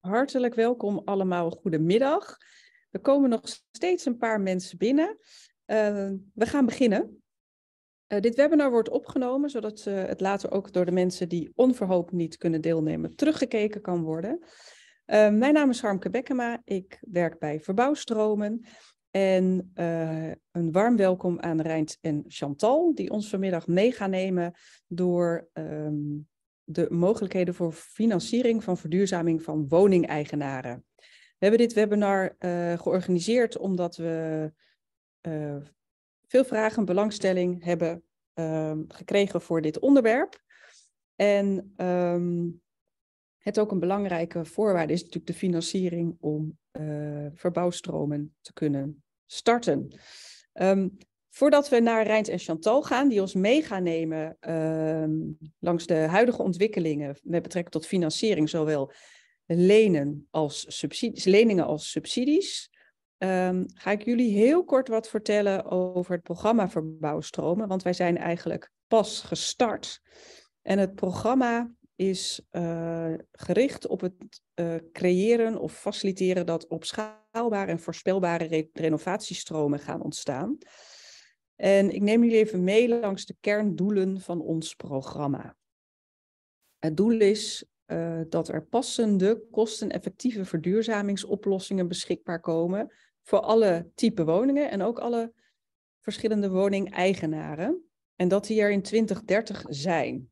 Hartelijk welkom allemaal. Goedemiddag. Er komen nog steeds een paar mensen binnen. Eh, we gaan beginnen. Eh, dit webinar wordt opgenomen, zodat eh, het later ook door de mensen die onverhoopt niet kunnen deelnemen teruggekeken kan worden. mijn naam is Harmke Bekkema. Ik werk bij Verbouwstromen. En een warm welkom aan Rijnt en Chantal, die ons vanmiddag mee gaan nemen door ehm, de mogelijkheden voor financiering van verduurzaming van woningeigenaren. We hebben dit webinar eh, georganiseerd omdat we eh, veel vragen en belangstelling hebben ehm, gekregen voor dit onderwerp. En um, het ook een belangrijke voorwaarde is natuurlijk de financiering om eh, verbouwstromen te kunnen starten. Ehm, Voordat we naar Rijns en Chantal gaan, die ons mee gaan nemen ehm, langs de huidige ontwikkelingen met betrekking tot financiering, zowel lenen als subsidies, leningen als subsidies, ehm, ga ik jullie heel kort wat vertellen over het programma Verbouwstromen, want wij zijn eigenlijk pas gestart. En het programma is eh, gericht op het uh, creëren of faciliteren dat op schaalbare en voorspelbare renovatiestromen gaan ontstaan. En ik neem jullie even mee langs de kerndoelen van ons programma. Het doel is eh, dat er passende, kosteneffectieve verduurzamingsoplossingen beschikbaar komen voor alle type woningen en ook alle verschillende woningeigenaren. En dat die er in 2030 zijn.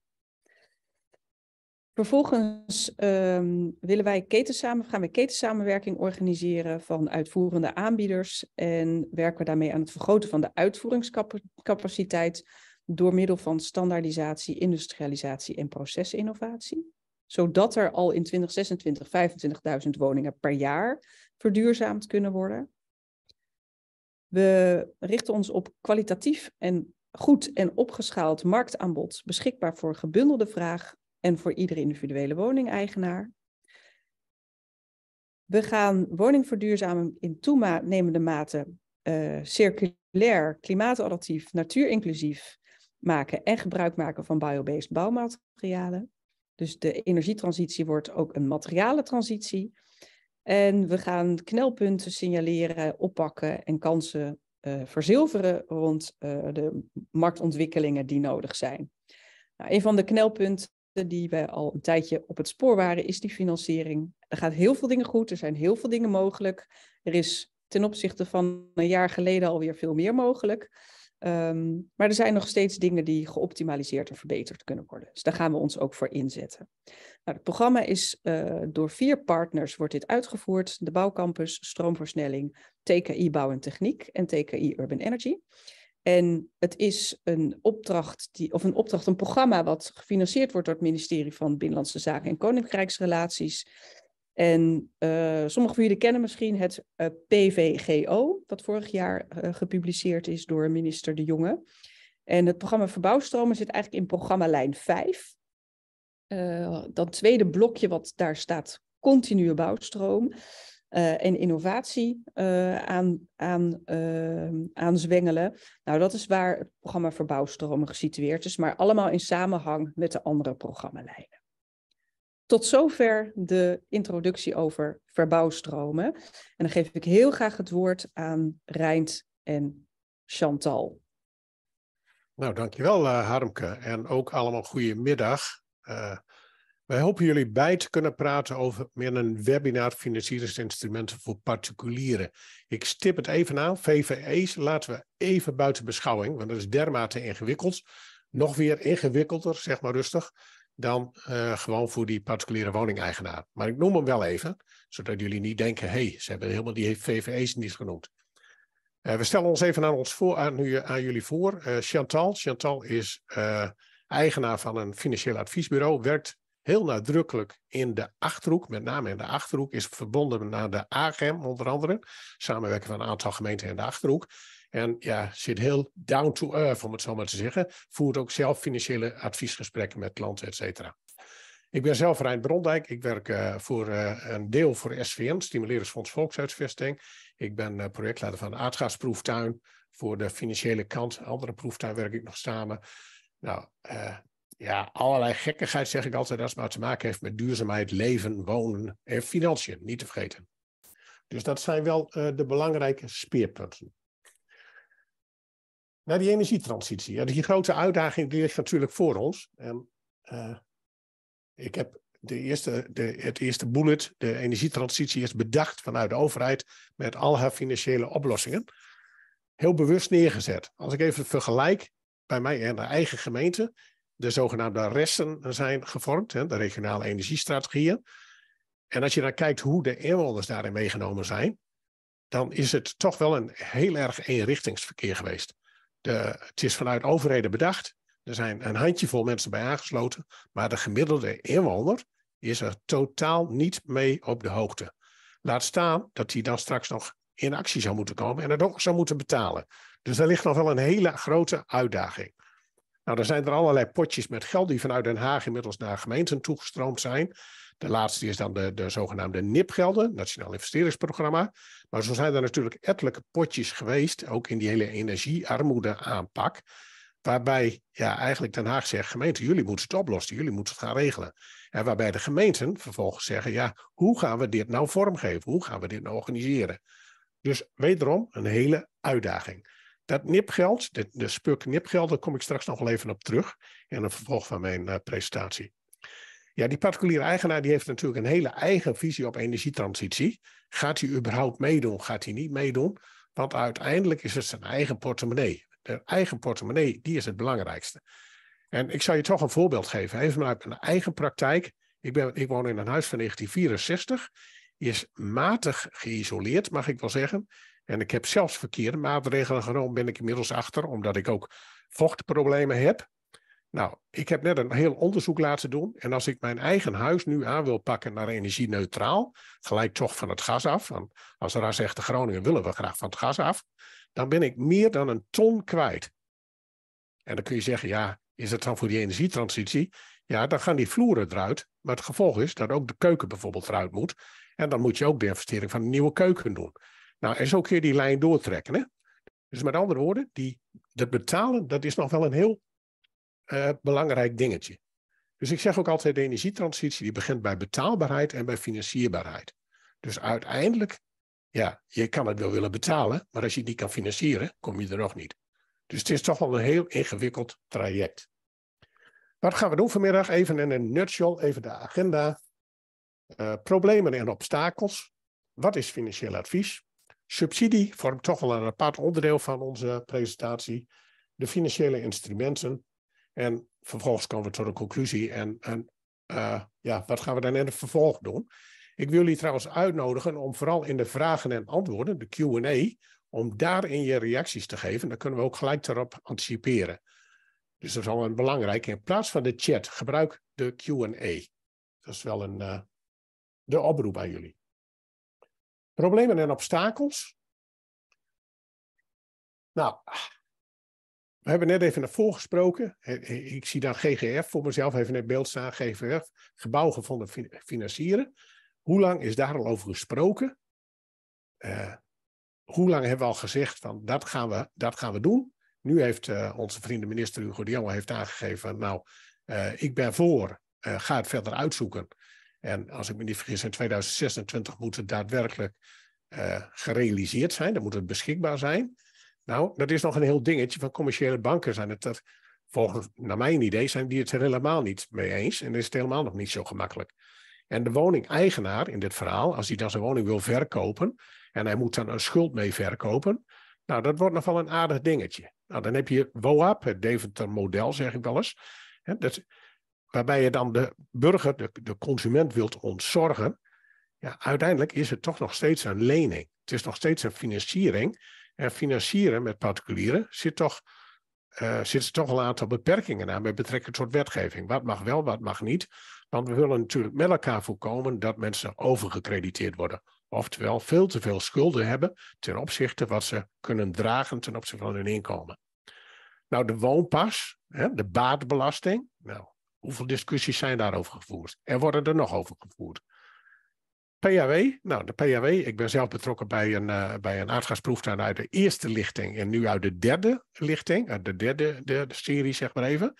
Vervolgens ehm, willen wij ketensamen, gaan we ketensamenwerking organiseren van uitvoerende aanbieders en werken we daarmee aan het vergroten van de uitvoeringscapaciteit door middel van standaardisatie, industrialisatie en procesinnovatie. Zodat er al in 2026 25.000 woningen per jaar verduurzaamd kunnen worden. We richten ons op kwalitatief en goed en opgeschaald marktaanbod beschikbaar voor gebundelde vraag en voor iedere individuele woningeigenaar. We gaan woning verduurzamen in toenemende mate uh, circulair, klimaatadaptief, natuurinclusief maken en gebruik maken van biobased bouwmaterialen. Dus de energietransitie wordt ook een materialentransitie. En we gaan knelpunten signaleren, oppakken en kansen eh, verzilveren rond eh, de marktontwikkelingen die nodig zijn. Nou, een van de knelpunten die we al een tijdje op het spoor waren, is die financiering. Er gaat heel veel dingen goed, er zijn heel veel dingen mogelijk. Er is ten opzichte van een jaar geleden alweer veel meer mogelijk. Ehm, maar er zijn nog steeds dingen die geoptimaliseerd en verbeterd kunnen worden. Dus daar gaan we ons ook voor inzetten. Nou, het programma is eh, door vier partners wordt dit uitgevoerd. De Bouwcampus, Stroomversnelling, TKI Bouw en Techniek en TKI Urban Energy. En het is een opdracht, die, of een opdracht, een programma wat gefinancierd wordt door het ministerie van Binnenlandse Zaken en Koninkrijksrelaties. En uh, eh, sommigen van jullie kennen misschien het eh, PVGO, dat vorig jaar eh, gepubliceerd is door minister De Jonge. En het programma Verbouwstromen zit eigenlijk in programma lijn 5. dat tweede blokje wat daar staat, continue bouwstroom. Eh, en innovatie eh, aan, aan, ehm, aan zwengelen. Nou, dat is waar het programma Verbouwstromen gesitueerd is, maar allemaal in samenhang met de andere programmalijnen. Tot zover de introductie over verbouwstromen. En dan geef ik heel graag het woord aan Rijnt en Chantal. Nou, dankjewel eh, Harmke. En ook allemaal goedemiddag. middag. Wij hopen jullie bij te kunnen praten over meer een webinar financieringsinstrumenten voor particulieren. Ik stip het even aan, VVE's laten we even buiten beschouwing, want dat is dermate ingewikkeld. Nog weer ingewikkelder, zeg maar rustig, dan eh, gewoon voor die particuliere woningeigenaar. Maar ik noem hem wel even, zodat jullie niet denken, hé, hey, ze hebben helemaal die VVE's niet genoemd. Eh, we stellen ons even aan, ons voor, aan, jullie voor. Eh, Chantal. Chantal is eigenaar van een financieel adviesbureau, werkt heel nadrukkelijk in de Achterhoek, met name in de Achterhoek, is verbonden naar de AGM e onder andere, Samenwerken van een aantal gemeenten in de Achterhoek. En ja, zit heel down to earth, om het zo maar te zeggen. Voert ook zelf financiële adviesgesprekken met klanten, et cetera. Ik ben zelf Rijn Brondijk. Ik werk eh, voor eh, een deel voor SVN, Stimuleringsfonds Volkshuisvesting. Ik ben eh, projectleider van de aardgasproeftuin. Voor de financiële kant, andere proeftuin werk ik nog samen. Nou, ja, allerlei gekkigheid, zeg ik altijd, als het maar te maken heeft met duurzaamheid, leven, wonen en financiën, niet te vergeten. Dus dat zijn wel eh, de belangrijke speerpunten. Naar die energietransitie. Ja, die grote uitdaging die ligt natuurlijk voor ons. En, eh, ik heb de eerste, de, het eerste bullet, de energietransitie, is bedacht vanuit de overheid met al haar financiële oplossingen. Heel bewust neergezet. Als ik even vergelijk bij mij en mijn eigen gemeente, de zogenaamde resten zijn gevormd, hè, de regionale energiestrategieën. En als je dan kijkt hoe de inwoners daarin meegenomen zijn, dan is het toch wel een heel erg eenrichtingsverkeer geweest. De, het is vanuit overheden bedacht. Er zijn een handjevol mensen bij aangesloten, maar de gemiddelde inwoner is er totaal niet mee op de hoogte. Laat staan dat hij dan straks nog in actie zou moeten komen en het ook zou moeten betalen. Dus daar ligt nog wel een hele grote uitdaging. Nou, er zijn er allerlei potjes met geld die vanuit Den Haag inmiddels naar gemeenten toegestroomd zijn. De laatste is dan de, de zogenaamde NIP-gelden, Nationaal Investeringsprogramma. Maar zo zijn er natuurlijk ettelijke potjes geweest, ook in die hele energiearmoede Waarbij ja, eigenlijk Den Haag zegt: gemeente, jullie moeten het oplossen, jullie moeten het gaan regelen. En waarbij de gemeenten vervolgens zeggen: ja, hoe gaan we dit nou vormgeven? Hoe gaan we dit nou organiseren? Dus wederom een hele uitdaging dat nipgeld, de, de spuk nipgeld, daar kom ik straks nog wel even op terug in een vervolg van mijn eh, presentatie. Ja, die particuliere eigenaar die heeft natuurlijk een hele eigen visie op energietransitie. Gaat hij überhaupt meedoen? Gaat hij niet meedoen? Want uiteindelijk is het zijn eigen portemonnee. De eigen portemonnee, die is het belangrijkste. En ik zal je toch een voorbeeld geven. Even vanuit mijn eigen praktijk. Ik, ben, ik woon in een huis van 1964. Is matig geïsoleerd, mag ik wel zeggen. En ik heb zelfs verkeerde maatregelen genomen, ben ik inmiddels achter, omdat ik ook vochtproblemen heb. Nou, ik heb net een heel onderzoek laten doen. En als ik mijn eigen huis nu aan wil pakken naar energie neutraal, gelijk toch van het gas af. Want als zegt de Groningen willen we graag van het gas af. Dan ben ik meer dan een ton kwijt. En dan kun je zeggen, ja, is het dan voor die energietransitie? Ja, dan gaan die vloeren eruit. Maar het gevolg is dat ook de keuken bijvoorbeeld eruit moet. En dan moet je ook de investering van een nieuwe keuken doen. Nou, en zo kun je die lijn doortrekken. Hè? Dus met andere woorden, die, dat betalen, dat is nog wel een heel eh, belangrijk dingetje. Dus ik zeg ook altijd, de energietransitie die begint bij betaalbaarheid en bij financierbaarheid. Dus uiteindelijk, ja, je kan het wel willen betalen, maar als je het niet kan financieren, kom je er nog niet. Dus het is toch wel een heel ingewikkeld traject. Wat gaan we doen vanmiddag? Even in een nutshell, even de agenda. Eh, problemen en obstakels. Wat is financieel advies? Subsidie vormt toch wel een apart onderdeel van onze presentatie. De financiële instrumenten. En vervolgens komen we tot een conclusie. En, en eh, ja, wat gaan we dan in het vervolg doen? Ik wil jullie trouwens uitnodigen om vooral in de vragen en antwoorden, de QA, om daarin je reacties te geven. Dan kunnen we ook gelijk erop anticiperen. Dus dat is al een belangrijk. In plaats van de chat, gebruik de QA. Dat is wel een, eh, de oproep aan jullie. Problemen en obstakels. Nou, we hebben net even naar voren gesproken. Ik zie daar GGF voor mezelf, even net beeld staan. GGF, gebouw gevonden financieren. Hoe lang is daar al over gesproken? Eh, hoe lang hebben we al gezegd van dat gaan we, dat gaan we doen? Nu heeft uh, onze vrienden minister Hugo de Jonge heeft aangegeven, nou, eh, ik ben voor, ga het verder uitzoeken. En als ik me niet vergis, in 2026 moet het daadwerkelijk eh, gerealiseerd zijn. Dan moet het beschikbaar zijn. Nou, dat is nog een heel dingetje van commerciële banken zijn het dat. Volgens, naar mijn idee, zijn die het er helemaal niet mee eens. En is het helemaal nog niet zo gemakkelijk. En de woningeigenaar in dit verhaal, als hij dan zijn woning wil verkopen. en hij moet dan een schuld mee verkopen. Nou, dat wordt nog wel een aardig dingetje. Nou, dan heb je WOAP, het Deventer model, zeg ik wel eens. Dat dat, waarbij je dan de burger, de, de consument wilt ontzorgen, ja, uiteindelijk is het toch nog steeds een lening. Het is nog steeds een financiering. En financieren met particulieren zit toch, uh, eh, zitten toch een aantal beperkingen aan met betrekking tot wetgeving. Wat mag wel, wat mag niet. Want we willen natuurlijk met elkaar voorkomen dat mensen overgecrediteerd worden. Oftewel veel te veel schulden hebben ten opzichte van wat ze kunnen dragen ten opzichte van hun inkomen. Nou, de woonpas, hè, de baatbelasting. Nou, Hoeveel discussies zijn daarover gevoerd? En worden er nog over gevoerd? PHW, nou de PHW, ik ben zelf betrokken bij een, eh, bij een aardgasproeftuin uit de eerste lichting en nu uit de derde lichting, uit de derde, derde serie zeg maar even.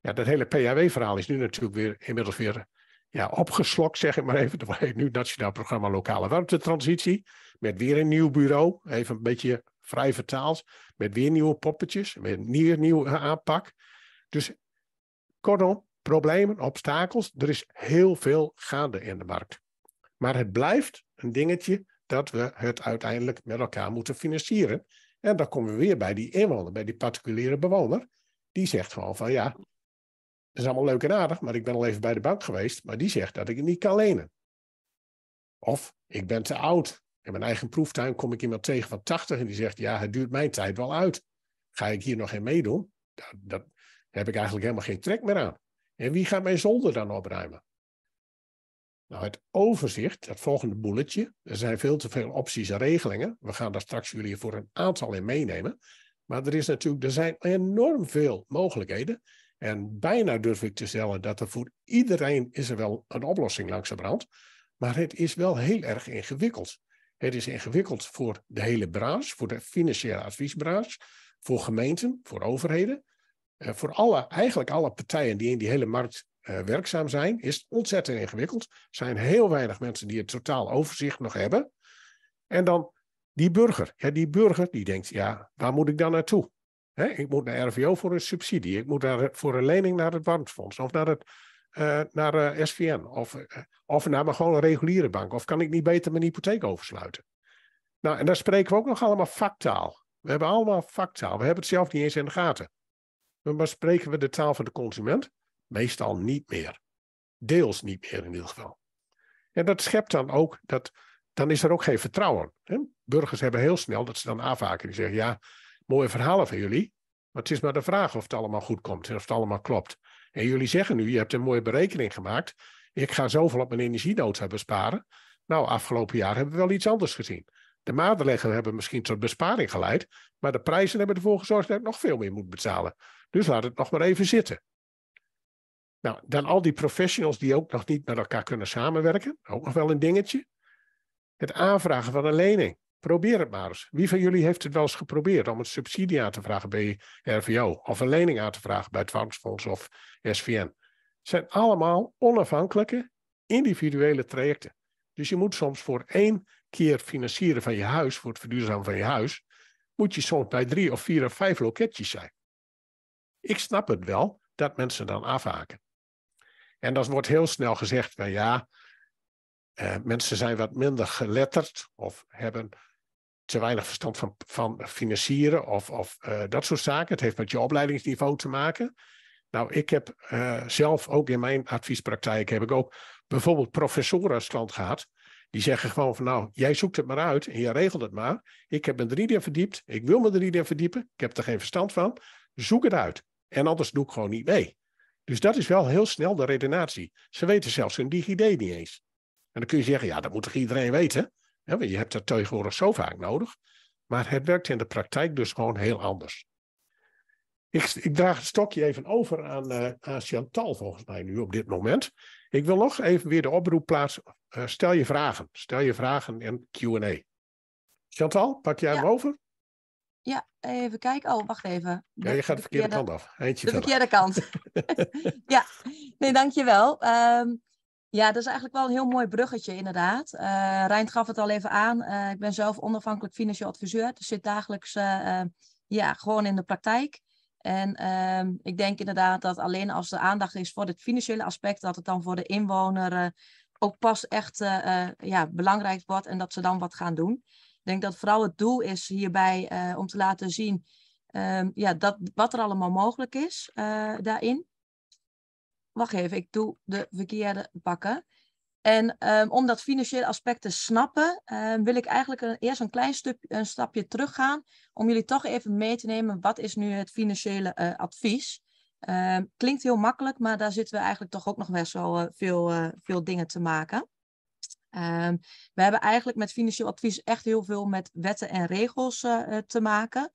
Ja, dat hele PHW-verhaal is nu natuurlijk weer inmiddels weer ja, opgeslokt, zeg ik maar even. Dat heet nu Nationaal Programma Lokale Warmtetransitie, met weer een nieuw bureau, even een beetje vrij vertaald, met weer nieuwe poppetjes, met weer een nieuwe aanpak. Dus Kortom, problemen, obstakels, er is heel veel gaande in de markt. Maar het blijft een dingetje dat we het uiteindelijk met elkaar moeten financieren. En dan komen we weer bij die inwoner, bij die particuliere bewoner. Die zegt gewoon van ja, dat is allemaal leuk en aardig, maar ik ben al even bij de bank geweest, maar die zegt dat ik het niet kan lenen. Of ik ben te oud. In mijn eigen proeftuin kom ik iemand tegen van 80 en die zegt ja, het duurt mijn tijd wel uit. Ga ik hier nog in meedoen? Dat, dat, heb ik eigenlijk helemaal geen trek meer aan. En wie gaat mijn zolder dan opruimen? Nou, het overzicht, dat volgende bulletje, er zijn veel te veel opties en regelingen. We gaan daar straks jullie voor een aantal in meenemen. Maar er, is natuurlijk, er zijn enorm veel mogelijkheden. En bijna durf ik te stellen dat er voor iedereen is er wel een oplossing langs de brand. Maar het is wel heel erg ingewikkeld. Het is ingewikkeld voor de hele branche, voor de financiële adviesbranche, voor gemeenten, voor overheden. Eh, voor alle, eigenlijk alle partijen die in die hele markt eh, werkzaam zijn, is het ontzettend ingewikkeld. Er zijn heel weinig mensen die het totaal overzicht nog hebben. En dan die burger. Ja, die burger die denkt, ja, waar moet ik dan naartoe? ik moet naar RVO voor een subsidie. Ik moet naar, eh, voor een lening naar het warmtefonds of naar, het, naar SVN. Of, of naar mijn gewoon een reguliere bank. Of kan ik niet beter mijn hypotheek oversluiten? Nou, en daar spreken we ook nog allemaal factaal. We hebben allemaal vaktaal. We hebben het zelf niet eens in de gaten. Maar spreken we de taal van de consument? Meestal niet meer. Deels niet meer in ieder geval. En dat schept dan ook, dat, dan is er ook geen vertrouwen. Hè? Burgers hebben heel snel dat ze dan afhaken. Die zeggen, ja, mooie verhalen van jullie. Maar het is maar de vraag of het allemaal goed komt en of het allemaal klopt. En jullie zeggen nu, je hebt een mooie berekening gemaakt. Ik ga zoveel op mijn energiedood besparen. Nou, afgelopen jaar hebben we wel iets anders gezien. De maatregelen hebben misschien tot besparing geleid, maar de prijzen hebben ervoor gezorgd dat ik nog veel meer moet betalen. Dus laat het nog maar even zitten. Nou, dan al die professionals die ook nog niet met elkaar kunnen samenwerken. Ook nog wel een dingetje. Het aanvragen van een lening. Probeer het maar eens. Wie van jullie heeft het wel eens geprobeerd om een subsidie aan te vragen bij RVO? Of een lening aan te vragen bij het Vangstfonds of SVN? Het zijn allemaal onafhankelijke, individuele trajecten. Dus je moet soms voor één keer financieren van je huis, voor het verduurzamen van je huis, moet je soms bij drie of vier of vijf loketjes zijn. Ik snap het wel dat mensen dan afhaken. En dan wordt heel snel gezegd van ja, eh, mensen zijn wat minder geletterd of hebben te weinig verstand van, van financieren of, of eh, dat soort zaken. Het heeft met je opleidingsniveau te maken. Nou, ik heb eh, zelf ook in mijn adviespraktijk heb ik ook bijvoorbeeld professoren als klant gehad. Die zeggen gewoon van nou, jij zoekt het maar uit en jij regelt het maar. Ik heb me er niet in verdiept. Ik wil me er niet in verdiepen. Ik heb er geen verstand van. Zoek het uit. En anders doe ik gewoon niet mee. Dus dat is wel heel snel de redenatie. Ze weten zelfs hun DigiD niet eens. En dan kun je zeggen, ja, dat moet toch iedereen weten? Ja, want je hebt dat tegenwoordig zo vaak nodig. Maar het werkt in de praktijk dus gewoon heel anders. Ik, ik draag het stokje even over aan, eh, Chantal, volgens mij nu op dit moment. Ik wil nog even weer de oproep plaatsen. Eh, stel je vragen. Stel je vragen in QA. Chantal, pak jij hem over? Ja, even kijken. Oh, wacht even. ja, je gaat de verkeerde, kant af. de verkeerde kant. ja, nee, dankjewel. Um, ja, dat is eigenlijk wel een heel mooi bruggetje, inderdaad. Uh, gaf het al even aan. Eh, ik ben zelf onafhankelijk financieel adviseur. Dus zit dagelijks eh, ja, gewoon in de praktijk. En ehm, ik denk inderdaad dat alleen als er aandacht is voor het financiële aspect, dat het dan voor de inwoner ook pas echt ja, belangrijk wordt en dat ze dan wat gaan doen denk dat vooral het doel is hierbij eh, om te laten zien ehm, ja, dat, wat er allemaal mogelijk is eh, daarin. Wacht even, ik doe de verkeerde bakken. En ehm, om dat financiële aspect te snappen, ehm, wil ik eigenlijk eerst een klein een stapje teruggaan. Om jullie toch even mee te nemen, wat is nu het financiële uh, advies? klinkt heel makkelijk, maar daar zitten we eigenlijk toch ook nog wel veel, veel dingen te maken. Ehm, we hebben eigenlijk met financieel advies echt heel veel met wetten en regels eh, eh, te maken.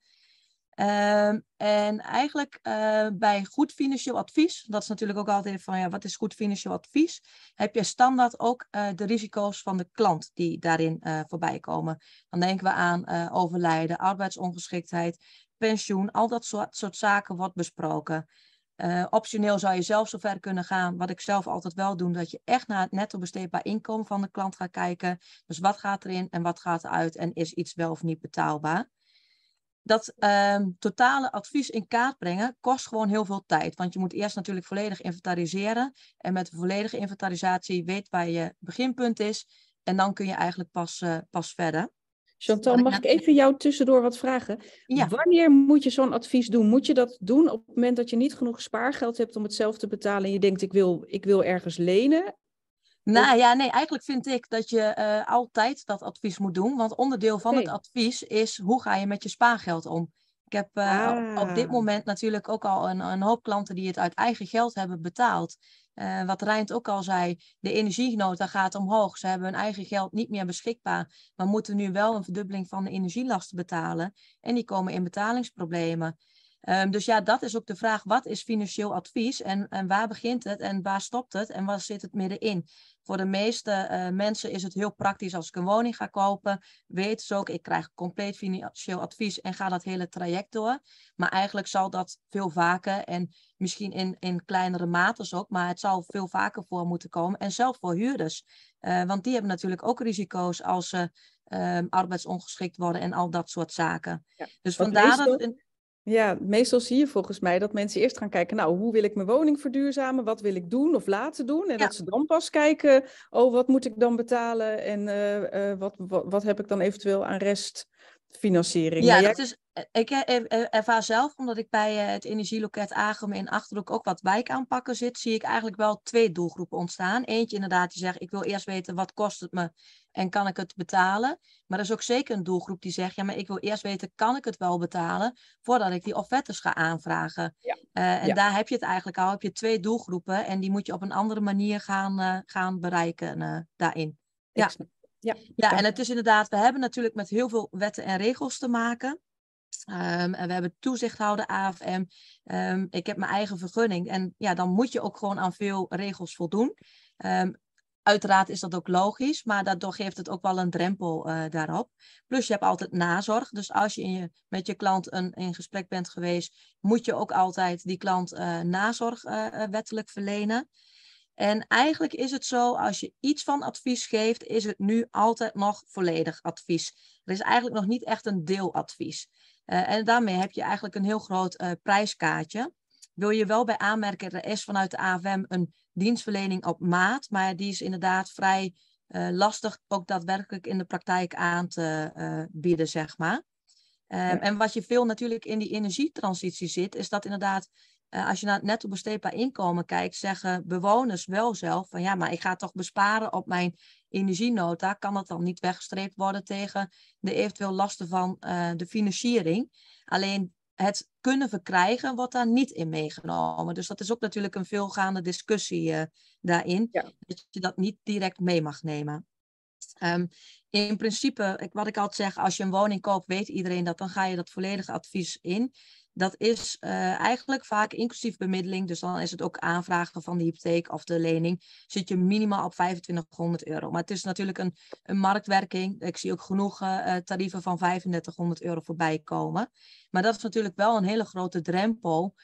Ehm, en eigenlijk eh, bij goed financieel advies, dat is natuurlijk ook altijd van ja, wat is goed financieel advies? Heb je standaard ook de risico's van de klant die daarin uh, voorbij komen. Dan denken we aan overlijden, arbeidsongeschiktheid, pensioen, al dat soort, soort zaken wordt besproken. Eh, optioneel zou je zelf zover kunnen gaan, wat ik zelf altijd wel doe, dat je echt naar het netto besteedbaar inkomen van de klant gaat kijken. Dus wat gaat erin en wat gaat eruit en is iets wel of niet betaalbaar? Dat ehm, totale advies in kaart brengen kost gewoon heel veel tijd. Want je moet eerst natuurlijk volledig inventariseren. En met de volledige inventarisatie weet waar je beginpunt is. En dan kun je eigenlijk pas, eh, pas verder. Chantal, mag ik even jou tussendoor wat vragen? Wanneer moet je zo'n advies doen? Moet je dat doen op het moment dat je niet genoeg spaargeld hebt om het zelf te betalen en je denkt ik wil, ik wil ergens lenen? Nou ja, nee, eigenlijk vind ik dat je eh, altijd dat advies moet doen. Want onderdeel van het advies is hoe ga je met je spaargeld om. Ik heb op, eh, op, dit ah. moment natuurlijk ook al een, een hoop klanten die het uit eigen geld hebben betaald. Eh, wat Rijnt ook al zei, de energienota gaat omhoog. Ze hebben hun eigen geld niet meer beschikbaar, maar moeten nu wel een verdubbeling van de energielasten betalen. En die komen in betalingsproblemen. Ehm, dus ja, dat is ook de vraag, wat is financieel advies en, en waar begint het en waar stopt het en waar zit het middenin? Voor de meeste eh, mensen is het heel praktisch als ik een woning ga kopen. Weet ze ook, ik krijg compleet financieel advies en ga dat hele traject door. Maar eigenlijk zal dat veel vaker en misschien in, in kleinere maten ook, maar het zal veel vaker voor moeten komen. En zelf voor huurders, eh, want die hebben natuurlijk ook risico's als ze ehm, arbeidsongeschikt worden en al dat soort zaken. Dus vandaar dat. Ja, meestal zie je volgens mij dat mensen eerst gaan kijken, nou, hoe wil ik mijn woning verduurzamen? Wat wil ik doen of laten doen? En dat ze dan pas kijken, oh, wat moet ik dan betalen? En eh, eh, wat, wat, heb ik dan eventueel aan restfinanciering? Ja, jij... Eh, ik ervaar zelf, omdat ik bij het energieloket Agem in Achterhoek ook wat wijkaanpakken zit, zie ik eigenlijk wel twee doelgroepen ontstaan. Eentje inderdaad die zegt, ik wil eerst weten wat kost het me en kan ik het betalen? Maar er is ook zeker een doelgroep die zegt, ja, maar ik wil eerst weten, kan ik het wel betalen voordat ik die offertes ga aanvragen? Eh, en daar heb je het eigenlijk al, heb je twee doelgroepen en die moet je op een andere manier gaan, eh, gaan bereiken eh, daarin. Ja. Ja, ja, en het is inderdaad, we hebben natuurlijk met heel veel wetten en regels te maken. Ehm, en we hebben toezichthouder AFM. Um, ehm, ik heb mijn eigen vergunning. En ja, dan moet je ook gewoon aan veel regels voldoen. Ehm, Uiteraard is dat ook logisch, maar daardoor geeft het ook wel een drempel eh, daarop. Plus je hebt altijd nazorg. Dus als je, in je met je klant een, in gesprek bent geweest, moet je ook altijd die klant eh, nazorg eh, wettelijk verlenen. En eigenlijk is het zo, als je iets van advies geeft, is het nu altijd nog volledig advies. Er is eigenlijk nog niet echt een deeladvies. en daarmee heb je eigenlijk een heel groot prijskaartje wil je wel bij aanmerken, er is vanuit de AFM een dienstverlening op maat, maar die is inderdaad vrij eh, lastig ook daadwerkelijk in de praktijk aan te eh, bieden, zeg maar. Ehm, en wat je veel natuurlijk in die energietransitie zit, is dat inderdaad, eh, als je naar het netto besteedbaar inkomen kijkt, zeggen bewoners wel zelf van ja, maar ik ga toch besparen op mijn energienota. Kan dat dan niet weggestreept worden tegen de eventueel lasten van de financiering? Alleen het kunnen verkrijgen wat daar niet in meegenomen. Dus dat is ook natuurlijk een veelgaande discussie eh, daarin, dat je dat niet direct mee mag nemen. Ehm, in principe, wat ik altijd zeg, als je een woning koopt, weet iedereen dat, dan ga je dat volledige advies in. Dat is eh, eigenlijk vaak inclusief bemiddeling. Dus dan is het ook aanvragen van de hypotheek of de lening. Zit je minimaal op 2500 euro. Maar het is natuurlijk een, een marktwerking. Ik zie ook genoeg eh, eh, tarieven van 3500 euro voorbij komen. Maar dat is natuurlijk wel een hele grote drempel.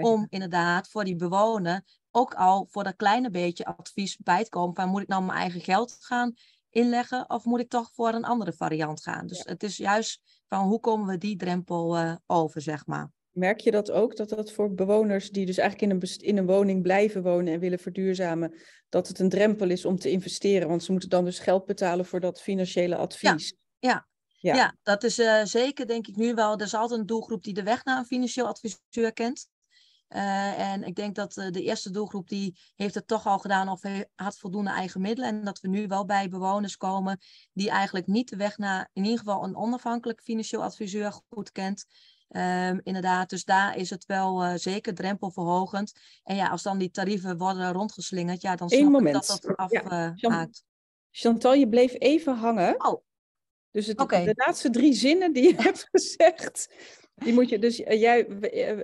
Om inderdaad voor die bewoner ook al voor dat kleine beetje advies bij te komen. Van moet ik nou mijn eigen geld gaan inleggen of moet ik toch voor een andere variant gaan? Dus het is juist van hoe komen we die drempel over, zeg maar. Merk je dat ook, dat dat voor bewoners die dus eigenlijk in een, in een woning blijven wonen en willen verduurzamen, dat het een drempel is om te investeren? Want ze moeten dan dus geld betalen voor dat financiële advies. Ja, ja. ja. dat is eh, zeker denk ik nu wel. Er is altijd een doelgroep die de weg naar een financieel adviseur kent. Eh, en ik denk dat eh, de eerste doelgroep die heeft het toch al gedaan of had voldoende eigen middelen. En dat we nu wel bij bewoners komen die eigenlijk niet de weg naar in ieder geval een onafhankelijk financieel adviseur goed kent. Ehm, inderdaad, dus daar is het wel eh, zeker drempelverhogend. En ja, als dan die tarieven worden rondgeslingerd, ja, dan snap ik dat dat afhaakt. Ja. Eh, Chantal, je bleef even hangen. Oh. Dus de laatste drie zinnen die je hebt gezegd, die moet je dus, eh, jij,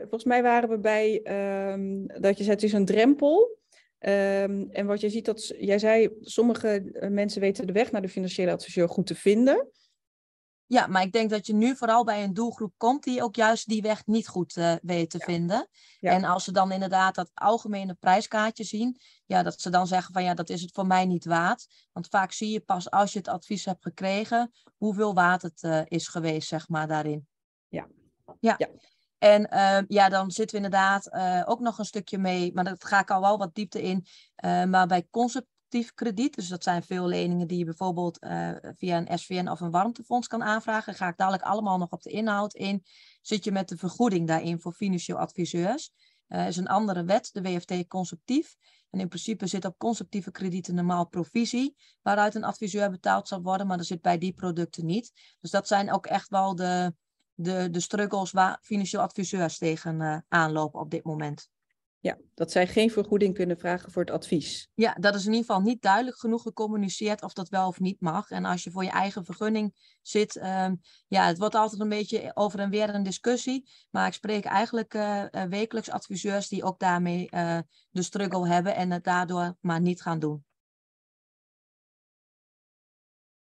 volgens mij waren we bij ehm, dat je zei, het is een drempel. Um, en wat je ziet, dat jij zei, sommige mensen weten de weg naar de financiële adviseur goed te vinden. Ja, maar ik denk dat je nu vooral bij een doelgroep komt die ook juist die weg niet goed eh, weet te vinden. En als ze dan inderdaad dat algemene prijskaartje zien, ja, dat ze dan zeggen van ja, dat is het voor mij niet waard. Want vaak zie je pas als je het advies hebt gekregen, hoeveel waard het eh, is geweest, zeg maar, daarin. Ja. Ja. En ehm, ja, dan zitten we inderdaad eh, ook nog een stukje mee, maar dat ga ik al wel wat diepte in. maar bij concept krediet. Dus dat zijn veel leningen die je bijvoorbeeld eh, via een SVN of een warmtefonds kan aanvragen. Ga ik dadelijk allemaal nog op de inhoud in. Zit je met de vergoeding daarin voor financieel adviseurs? Uh, is een andere wet, de WFT conceptief. En in principe zit op conceptieve kredieten normaal provisie, waaruit een adviseur betaald zal worden, maar dat zit bij die producten niet. Dus dat zijn ook echt wel de, de, de struggles waar financieel adviseurs tegen uh, aanlopen op dit moment. Ja, dat zij geen vergoeding kunnen vragen voor het advies. Ja, dat is in ieder geval niet duidelijk genoeg gecommuniceerd of dat wel of niet mag. En als je voor je eigen vergunning zit, ehm, ja, het wordt altijd een beetje over en weer een discussie. Maar ik spreek eigenlijk eh, eh, wekelijks adviseurs die ook daarmee eh, de struggle hebben en het daardoor maar niet gaan doen.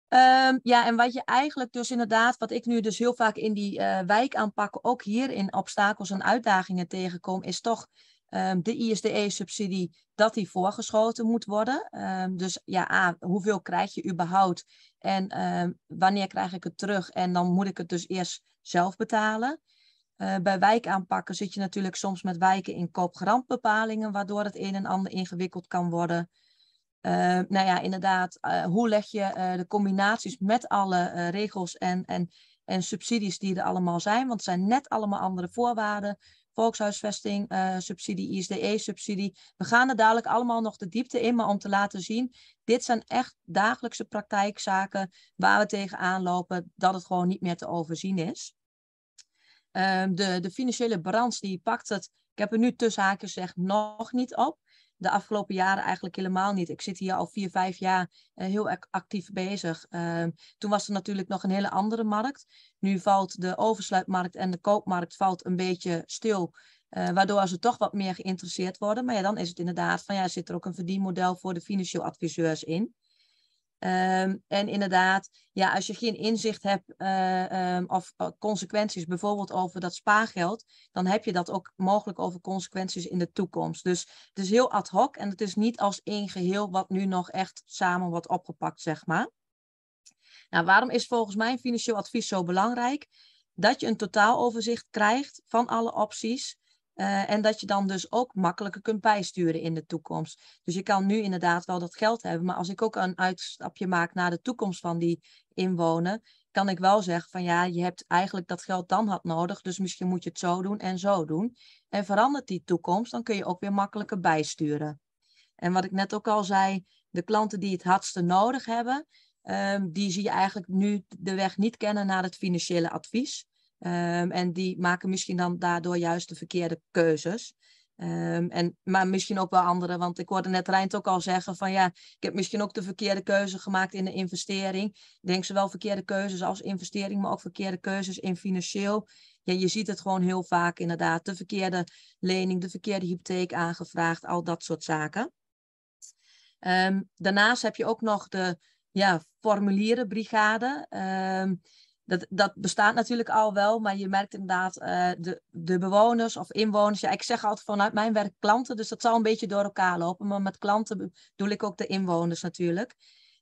Ehm, ja, en wat je eigenlijk dus inderdaad, wat ik nu dus heel vaak in die wijk aanpak, ook hier in obstakels en uitdagingen tegenkom, is toch Ehm, de ISDE-subsidie, dat die voorgeschoten moet worden. Ehm, dus ja, hoeveel krijg je überhaupt en ehm, wanneer krijg ik het terug? En dan moet ik het dus eerst zelf betalen. Uh, bij wijkaanpakken zit je natuurlijk soms met wijken in koopgrandbepalingen, waardoor het een en ander ingewikkeld kan worden. Uh, nou ja, inderdaad, eh, hoe leg je eh, de combinaties met alle eh, regels en, en en subsidies die er allemaal zijn. Want het zijn net allemaal andere voorwaarden volkshuisvesting, eh, subsidie, ISDE-subsidie. We gaan er dadelijk allemaal nog de diepte in, maar om te laten zien, dit zijn echt dagelijkse praktijkzaken waar we tegenaan lopen, dat het gewoon niet meer te overzien is. Ehm, de, de financiële balans die pakt het, ik heb er nu tussen haakjes gezegd, nog niet op de afgelopen jaren eigenlijk helemaal niet. Ik zit hier al vier, vijf jaar eh, heel actief bezig. Ehm, toen was er natuurlijk nog een hele andere markt. Nu valt de oversluitmarkt en de koopmarkt valt een beetje stil. Uh, waardoor ze toch wat meer geïnteresseerd worden. Maar ja, dan is het inderdaad van ja, zit er ook een verdienmodel voor de financieel adviseurs in. Ehm, en inderdaad, ja, als je geen inzicht hebt eh, ehm, of eh, consequenties, bijvoorbeeld over dat spaargeld, dan heb je dat ook mogelijk over consequenties in de toekomst. Dus het is heel ad hoc en het is niet als één geheel wat nu nog echt samen wordt opgepakt, zeg maar. Nou, waarom is volgens mij financieel advies zo belangrijk? Dat je een totaaloverzicht krijgt van alle opties eh, en dat je dan dus ook makkelijker kunt bijsturen in de toekomst. Dus je kan nu inderdaad wel dat geld hebben, maar als ik ook een uitstapje maak naar de toekomst van die inwoner, kan ik wel zeggen van ja, je hebt eigenlijk dat geld dan had nodig, dus misschien moet je het zo doen en zo doen. En verandert die toekomst, dan kun je ook weer makkelijker bijsturen. En wat ik net ook al zei, de klanten die het hardste nodig hebben, ehm, die zie je eigenlijk nu de weg niet kennen naar het financiële advies. Ehm, en die maken misschien dan daardoor juist de verkeerde keuzes. Ehm, en, maar misschien ook wel andere. want ik hoorde net Rijnt ook al zeggen van ja, ik heb misschien ook de verkeerde keuze gemaakt in de investering. Ik denk zowel verkeerde keuzes als investering, maar ook verkeerde keuzes in financieel. Ja, je ziet het gewoon heel vaak inderdaad. De verkeerde lening, de verkeerde hypotheek aangevraagd, al dat soort zaken. Ehm, daarnaast heb je ook nog de ja, formulierenbrigade dat, dat bestaat natuurlijk al wel, maar je merkt inderdaad uh, de, de bewoners of inwoners. Ja, ik zeg altijd vanuit mijn werk klanten, dus dat zal een beetje door elkaar lopen. Maar met klanten bedoel ik ook de inwoners natuurlijk.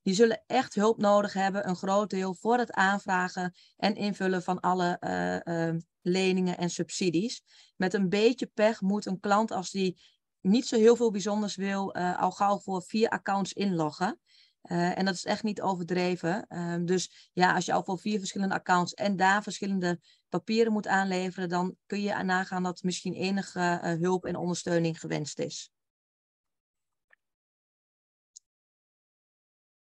Die zullen echt hulp nodig hebben, een groot deel voor het aanvragen en invullen van alle eh, eh, leningen en subsidies. Met een beetje pech moet een klant, als die niet zo heel veel bijzonders wil, al gauw voor vier accounts inloggen. Eh, en dat is echt niet overdreven. Ehm, dus ja, als je al voor vier verschillende accounts en daar verschillende papieren moet aanleveren, dan kun je nagaan dat misschien enige eh, hulp en ondersteuning gewenst is.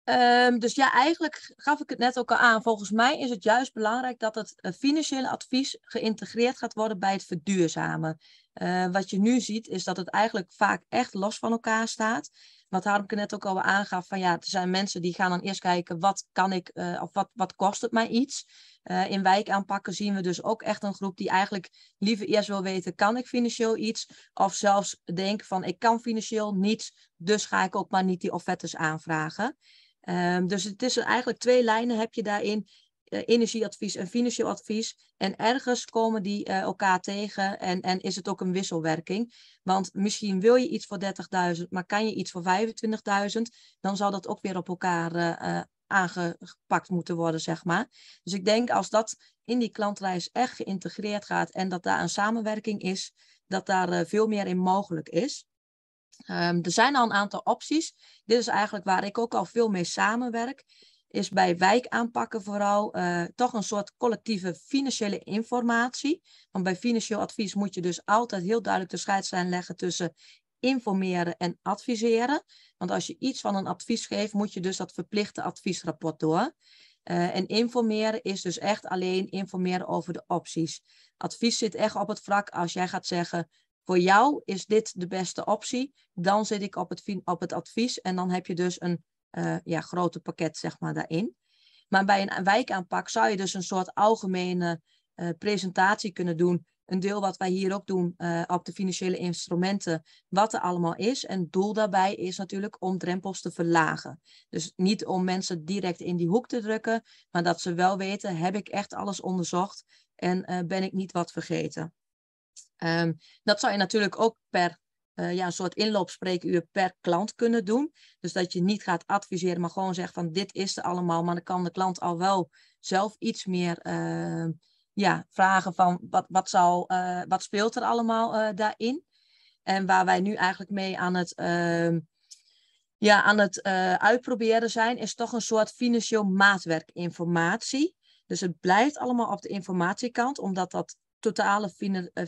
Ehm, dus ja, eigenlijk gaf ik het net ook al aan. Volgens mij is het juist belangrijk dat het eh, financiële advies geïntegreerd gaat worden bij het verduurzamen. wat je nu ziet is dat het eigenlijk vaak echt los van elkaar staat wat Harmke net ook al aangaf, van ja, er zijn mensen die gaan dan eerst kijken wat kan ik, eh, of wat, wat kost het mij iets. Uh, in wijkaanpakken zien we dus ook echt een groep die eigenlijk liever eerst wil weten, kan ik financieel iets? Of zelfs denken van ik kan financieel niets, dus ga ik ook maar niet die offertes aanvragen. Ehm, dus het is eigenlijk twee lijnen heb je daarin. Eh, energieadvies en financieel advies. En ergens komen die eh, elkaar tegen en, en is het ook een wisselwerking. Want misschien wil je iets voor 30.000, maar kan je iets voor 25.000, dan zal dat ook weer op elkaar eh, aangepakt moeten worden, zeg maar. Dus ik denk als dat in die klantreis echt geïntegreerd gaat en dat daar een samenwerking is, dat daar veel meer in mogelijk is. Ehm, er zijn al een aantal opties. Dit is eigenlijk waar ik ook al veel mee samenwerk is bij wijkaanpakken vooral eh, toch een soort collectieve financiële informatie. Want bij financieel advies moet je dus altijd heel duidelijk de scheidslijn leggen tussen informeren en adviseren. Want als je iets van een advies geeft, moet je dus dat verplichte adviesrapport door. Eh, en informeren is dus echt alleen informeren over de opties. Advies zit echt op het vlak als jij gaat zeggen, voor jou is dit de beste optie, dan zit ik op het, op het advies en dan heb je dus een eh, ja, grote pakket zeg maar, daarin. Maar bij een wijkaanpak zou je dus een soort algemene eh, presentatie kunnen doen. Een deel wat wij hier ook doen eh, op de financiële instrumenten, wat er allemaal is. En het doel daarbij is natuurlijk om drempels te verlagen. Dus niet om mensen direct in die hoek te drukken, maar dat ze wel weten, heb ik echt alles onderzocht en ben ik niet wat vergeten. Ehm, dat zou je natuurlijk ook per eh, ja, een soort inloopspreekuur per klant kunnen doen. Dus dat je niet gaat adviseren, maar gewoon zegt van dit is er allemaal. Maar dan kan de klant al wel zelf iets meer eh, ja, vragen van wat, wat, zal, eh, wat speelt er allemaal daarin. En waar wij nu eigenlijk mee aan het, ehm, ja, aan het uitproberen zijn, is toch een soort financieel maatwerkinformatie. Dus het blijft allemaal op de informatiekant, omdat dat totale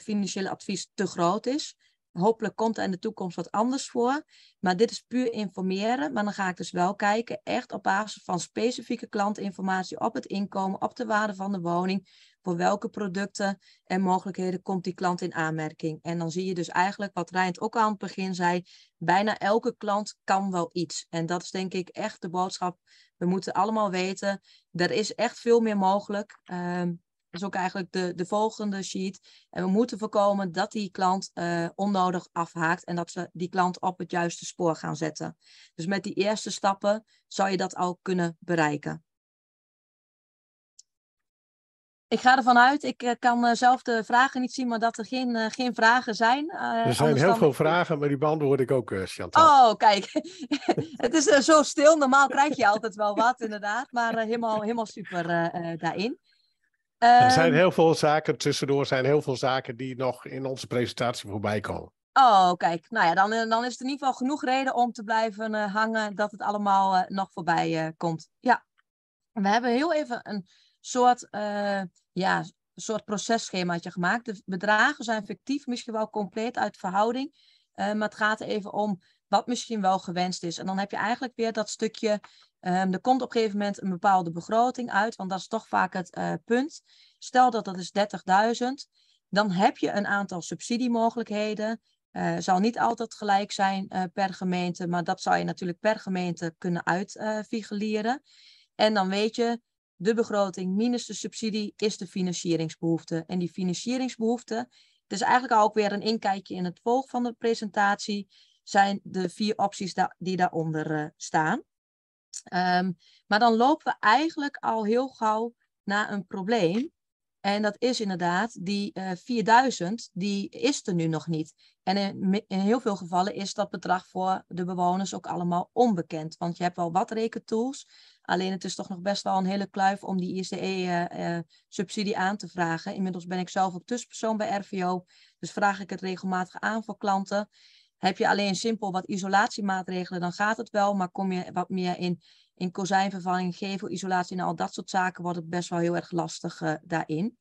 financiële advies te groot is hopelijk komt er in de toekomst wat anders voor. Maar dit is puur informeren. Maar dan ga ik dus wel kijken, echt op basis van specifieke klantinformatie op het inkomen, op de waarde van de woning. Voor welke producten en mogelijkheden komt die klant in aanmerking? En dan zie je dus eigenlijk, wat Rijnt ook aan het begin zei, bijna elke klant kan wel iets. En dat is denk ik echt de boodschap. We moeten allemaal weten, er is echt veel meer mogelijk. Ehm, is ook eigenlijk de, de volgende sheet. En we moeten voorkomen dat die klant eh, onnodig afhaakt en dat ze die klant op het juiste spoor gaan zetten. Dus met die eerste stappen zou je dat al kunnen bereiken. Ik ga ervan uit, ik eh, kan eh, zelf de vragen niet zien, maar dat er geen, geen vragen zijn. er zijn heel veel vragen, maar die beantwoord ik ook, Chantal. Oh, kijk. het is zo stil. Normaal krijg je altijd wel wat, inderdaad. Maar helemaal, helemaal super daarin er zijn ehm, heel veel zaken, tussendoor zijn heel veel zaken die nog in onze presentatie voorbij komen. Oh, kijk. Nou ja, dan, eh, dan is er in ieder geval genoeg reden om te blijven eh, hangen dat het allemaal eh, nog voorbij komt. Ja, we hebben heel even een soort, ja, soort processchemaatje gemaakt. De bedragen zijn fictief, misschien wel compleet uit verhouding. maar het gaat even om wat misschien wel gewenst is. En dan heb je eigenlijk weer dat stukje Ehm, er komt op een gegeven moment een bepaalde begroting uit, want dat is toch vaak het eh, punt. Stel dat dat is 30.000, dan heb je een aantal subsidiemogelijkheden. Uh, zal niet altijd gelijk zijn eh, per gemeente, maar dat zou je natuurlijk per gemeente kunnen uitfigureren. en dan weet je, de begroting minus de subsidie is de financieringsbehoefte. En die financieringsbehoefte, is eigenlijk ook weer een inkijkje in het volg van de presentatie, zijn de vier opties die daaronder staan. Ehm, maar dan lopen we eigenlijk al heel gauw naar een probleem. En dat is inderdaad die 4000, eh, die is er nu nog niet. En in, heel veel gevallen is dat bedrag voor de bewoners ook allemaal onbekend. Want je hebt wel wat rekentools, alleen het is toch nog best wel een hele kluif om die ICE-subsidie eh, eh, aan te vragen. Inmiddels ben ik zelf ook tussenpersoon bij RVO, dus vraag ik het regelmatig aan voor klanten. Heb je alleen simpel wat isolatiemaatregelen, dan gaat het wel. Maar kom je wat meer in, in kozijnvervanging, isolatie en al dat soort zaken, wordt het best wel heel erg lastig eh, daarin.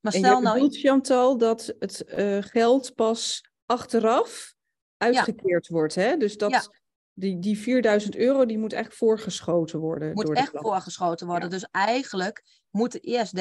Maar stel en je nou. Chantal, dat het eh, geld pas achteraf uitgekeerd wordt. Hè? Dus dat. Die, die 4000 euro die moet echt voorgeschoten worden. Moet echt voorgeschoten worden. Dus eigenlijk moeten eerst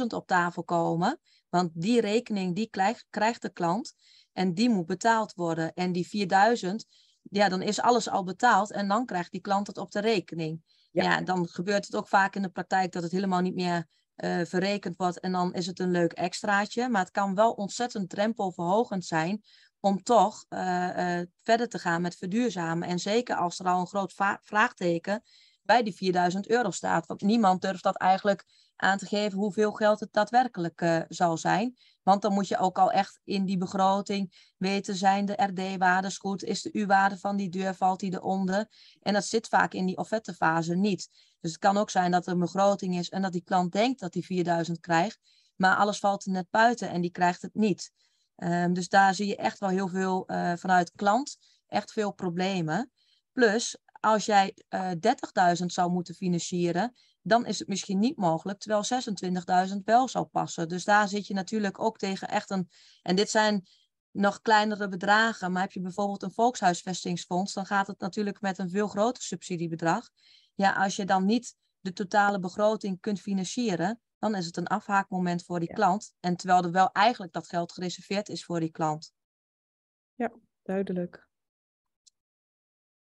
30.000 op tafel komen. Want die rekening die krijgt de klant. En die moet betaald worden. En die 4000, ja, dan is alles al betaald en dan krijgt die klant het op de rekening. Ja, dan gebeurt het ook vaak in de praktijk dat het helemaal niet meer eh, verrekend wordt en dan is het een leuk extraatje. Maar het kan wel ontzettend drempelverhogend zijn om toch eh, eh, verder te gaan met verduurzamen. En zeker als er al een groot vraagteken bij die 4000 euro staat. Want niemand durft dat eigenlijk aan te geven hoeveel geld het daadwerkelijk eh, zal zijn. Want dan moet je ook al echt in die begroting weten, zijn de RD-waardes goed? Is de U-waarde van die deur, valt die eronder? En dat zit vaak in die offertefase niet. Dus het kan ook zijn dat er een begroting is en dat die klant denkt dat hij 4000 krijgt, maar alles valt er net buiten en die krijgt het niet. Ehm, dus daar zie je echt wel heel veel eh, vanuit klant, echt veel problemen. Plus, als jij 30.000 eh, zou moeten financieren, dan is het misschien niet mogelijk, terwijl 26.000 wel zou passen. Dus daar zit je natuurlijk ook tegen echt een. En dit zijn nog kleinere bedragen, maar heb je bijvoorbeeld een volkshuisvestingsfonds, dan gaat het natuurlijk met een veel groter subsidiebedrag. Ja, als je dan niet de totale begroting kunt financieren, dan is het een afhaakmoment voor die klant. En terwijl er wel eigenlijk dat geld gereserveerd is voor die klant. Ja, duidelijk.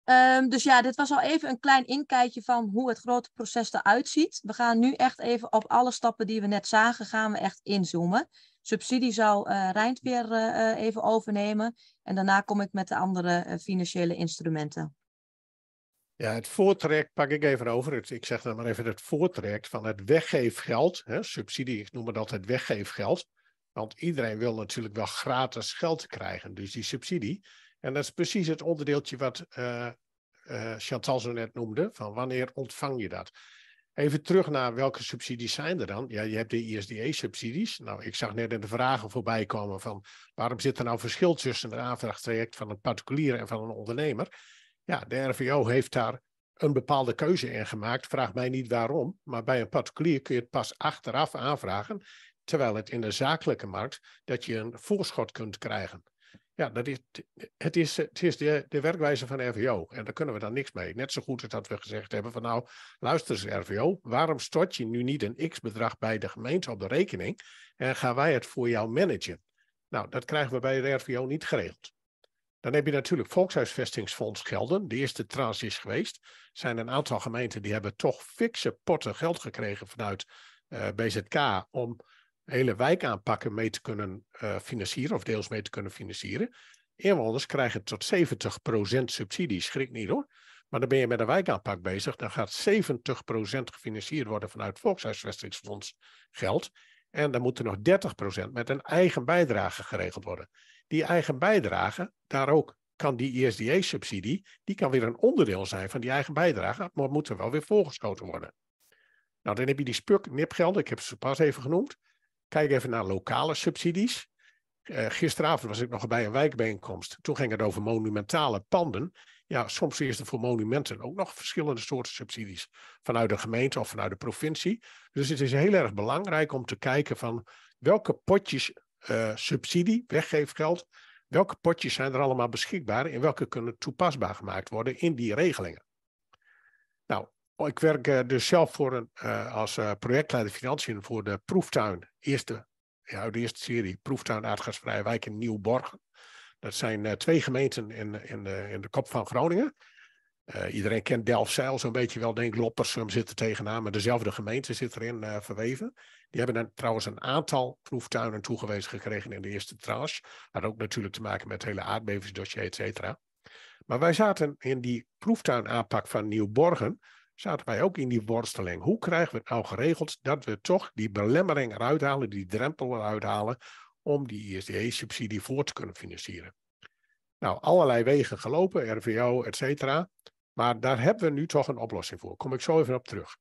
Ehm, dus ja, dit was al even een klein inkijkje van hoe het grote proces eruit ziet. We gaan nu echt even op alle stappen die we net zagen, gaan we echt inzoomen. Subsidie zou uh, eh, weer eh, eh, even overnemen. En daarna kom ik met de andere financiële instrumenten. Ja, het voortrek pak ik even over. ik zeg dan maar even het voortrek van het weggeefgeld. Hè, subsidie, ik noem dat het weggeefgeld. Want iedereen wil natuurlijk wel gratis geld krijgen. Dus die subsidie, en dat is precies het onderdeeltje wat eh, eh, Chantal zo net noemde, van wanneer ontvang je dat? Even terug naar welke subsidies zijn er dan? Ja, je hebt de ISDE-subsidies. Nou, ik zag net in de vragen voorbij komen van waarom zit er nou verschil tussen een aanvraagtraject van een particulier en van een ondernemer? Ja, de RVO heeft daar een bepaalde keuze in gemaakt. Vraag mij niet waarom, maar bij een particulier kun je het pas achteraf aanvragen. Terwijl het in de zakelijke markt dat je een voorschot kunt krijgen. Ja, dat is, het is, het is de, de werkwijze van de RVO. En daar kunnen we dan niks mee. Net zo goed als dat we gezegd hebben van nou, luister eens RVO, waarom stort je nu niet een x-bedrag bij de gemeente op de rekening en gaan wij het voor jou managen? Nou, dat krijgen we bij de RVO niet geregeld. Dan heb je natuurlijk Volkshuisvestingsfonds gelden. De eerste trans is geweest. Er zijn een aantal gemeenten die hebben toch fikse potten geld gekregen vanuit eh, BZK om hele wijkaanpakken mee te kunnen eh, financieren, of deels mee te kunnen financieren. Inwoners krijgen tot 70% subsidie, schrik niet hoor. Maar dan ben je met een wijkaanpak bezig, dan gaat 70% gefinancierd worden vanuit Volkshuisvestingsfonds geld. En dan moeten nog 30% met een eigen bijdrage geregeld worden. Die eigen bijdrage, daar ook kan die ISDA-subsidie, die kan weer een onderdeel zijn van die eigen bijdrage, maar moet er wel weer voorgeschoten worden. Nou, dan heb je die spuk-nipgelden, ik heb ze pas even genoemd. Kijk even naar lokale subsidies. Eh, gisteravond was ik nog bij een wijkbijeenkomst. Toen ging het over monumentale panden. Ja, soms is er voor monumenten ook nog verschillende soorten subsidies. Vanuit de gemeente of vanuit de provincie. Dus het is heel erg belangrijk om te kijken van welke potjes uh, subsidie, weggeefgeld. Welke potjes zijn er allemaal beschikbaar en welke kunnen toepasbaar gemaakt worden in die regelingen? Oh, ik werk eh, dus zelf voor een, eh, als eh, projectleider financiën voor de proeftuin. Eerste, ja, de eerste serie, proeftuin aardgasvrije wijk in Nieuwborgen. Dat zijn twee gemeenten in, in, de, in de kop van Groningen. iedereen kent Delfzijl zo'n beetje wel, denk ik. Loppersum zit er tegenaan, maar dezelfde gemeente zit erin uh, verweven. Die hebben dan trouwens een aantal proeftuinen toegewezen gekregen in de eerste tranche. Had ook natuurlijk te maken met het hele aardbevingsdossier, et cetera. Maar wij zaten in die proeftuinaanpak van Nieuwborgen zaten wij ook in die worsteling. Hoe krijgen we het nou geregeld dat we toch die belemmering eruit halen, die drempel eruit halen, om die ISDE-subsidie voor te kunnen financieren? Nou, allerlei wegen gelopen, RVO, et cetera. Maar daar hebben we nu toch een oplossing voor. Kom ik zo even op terug.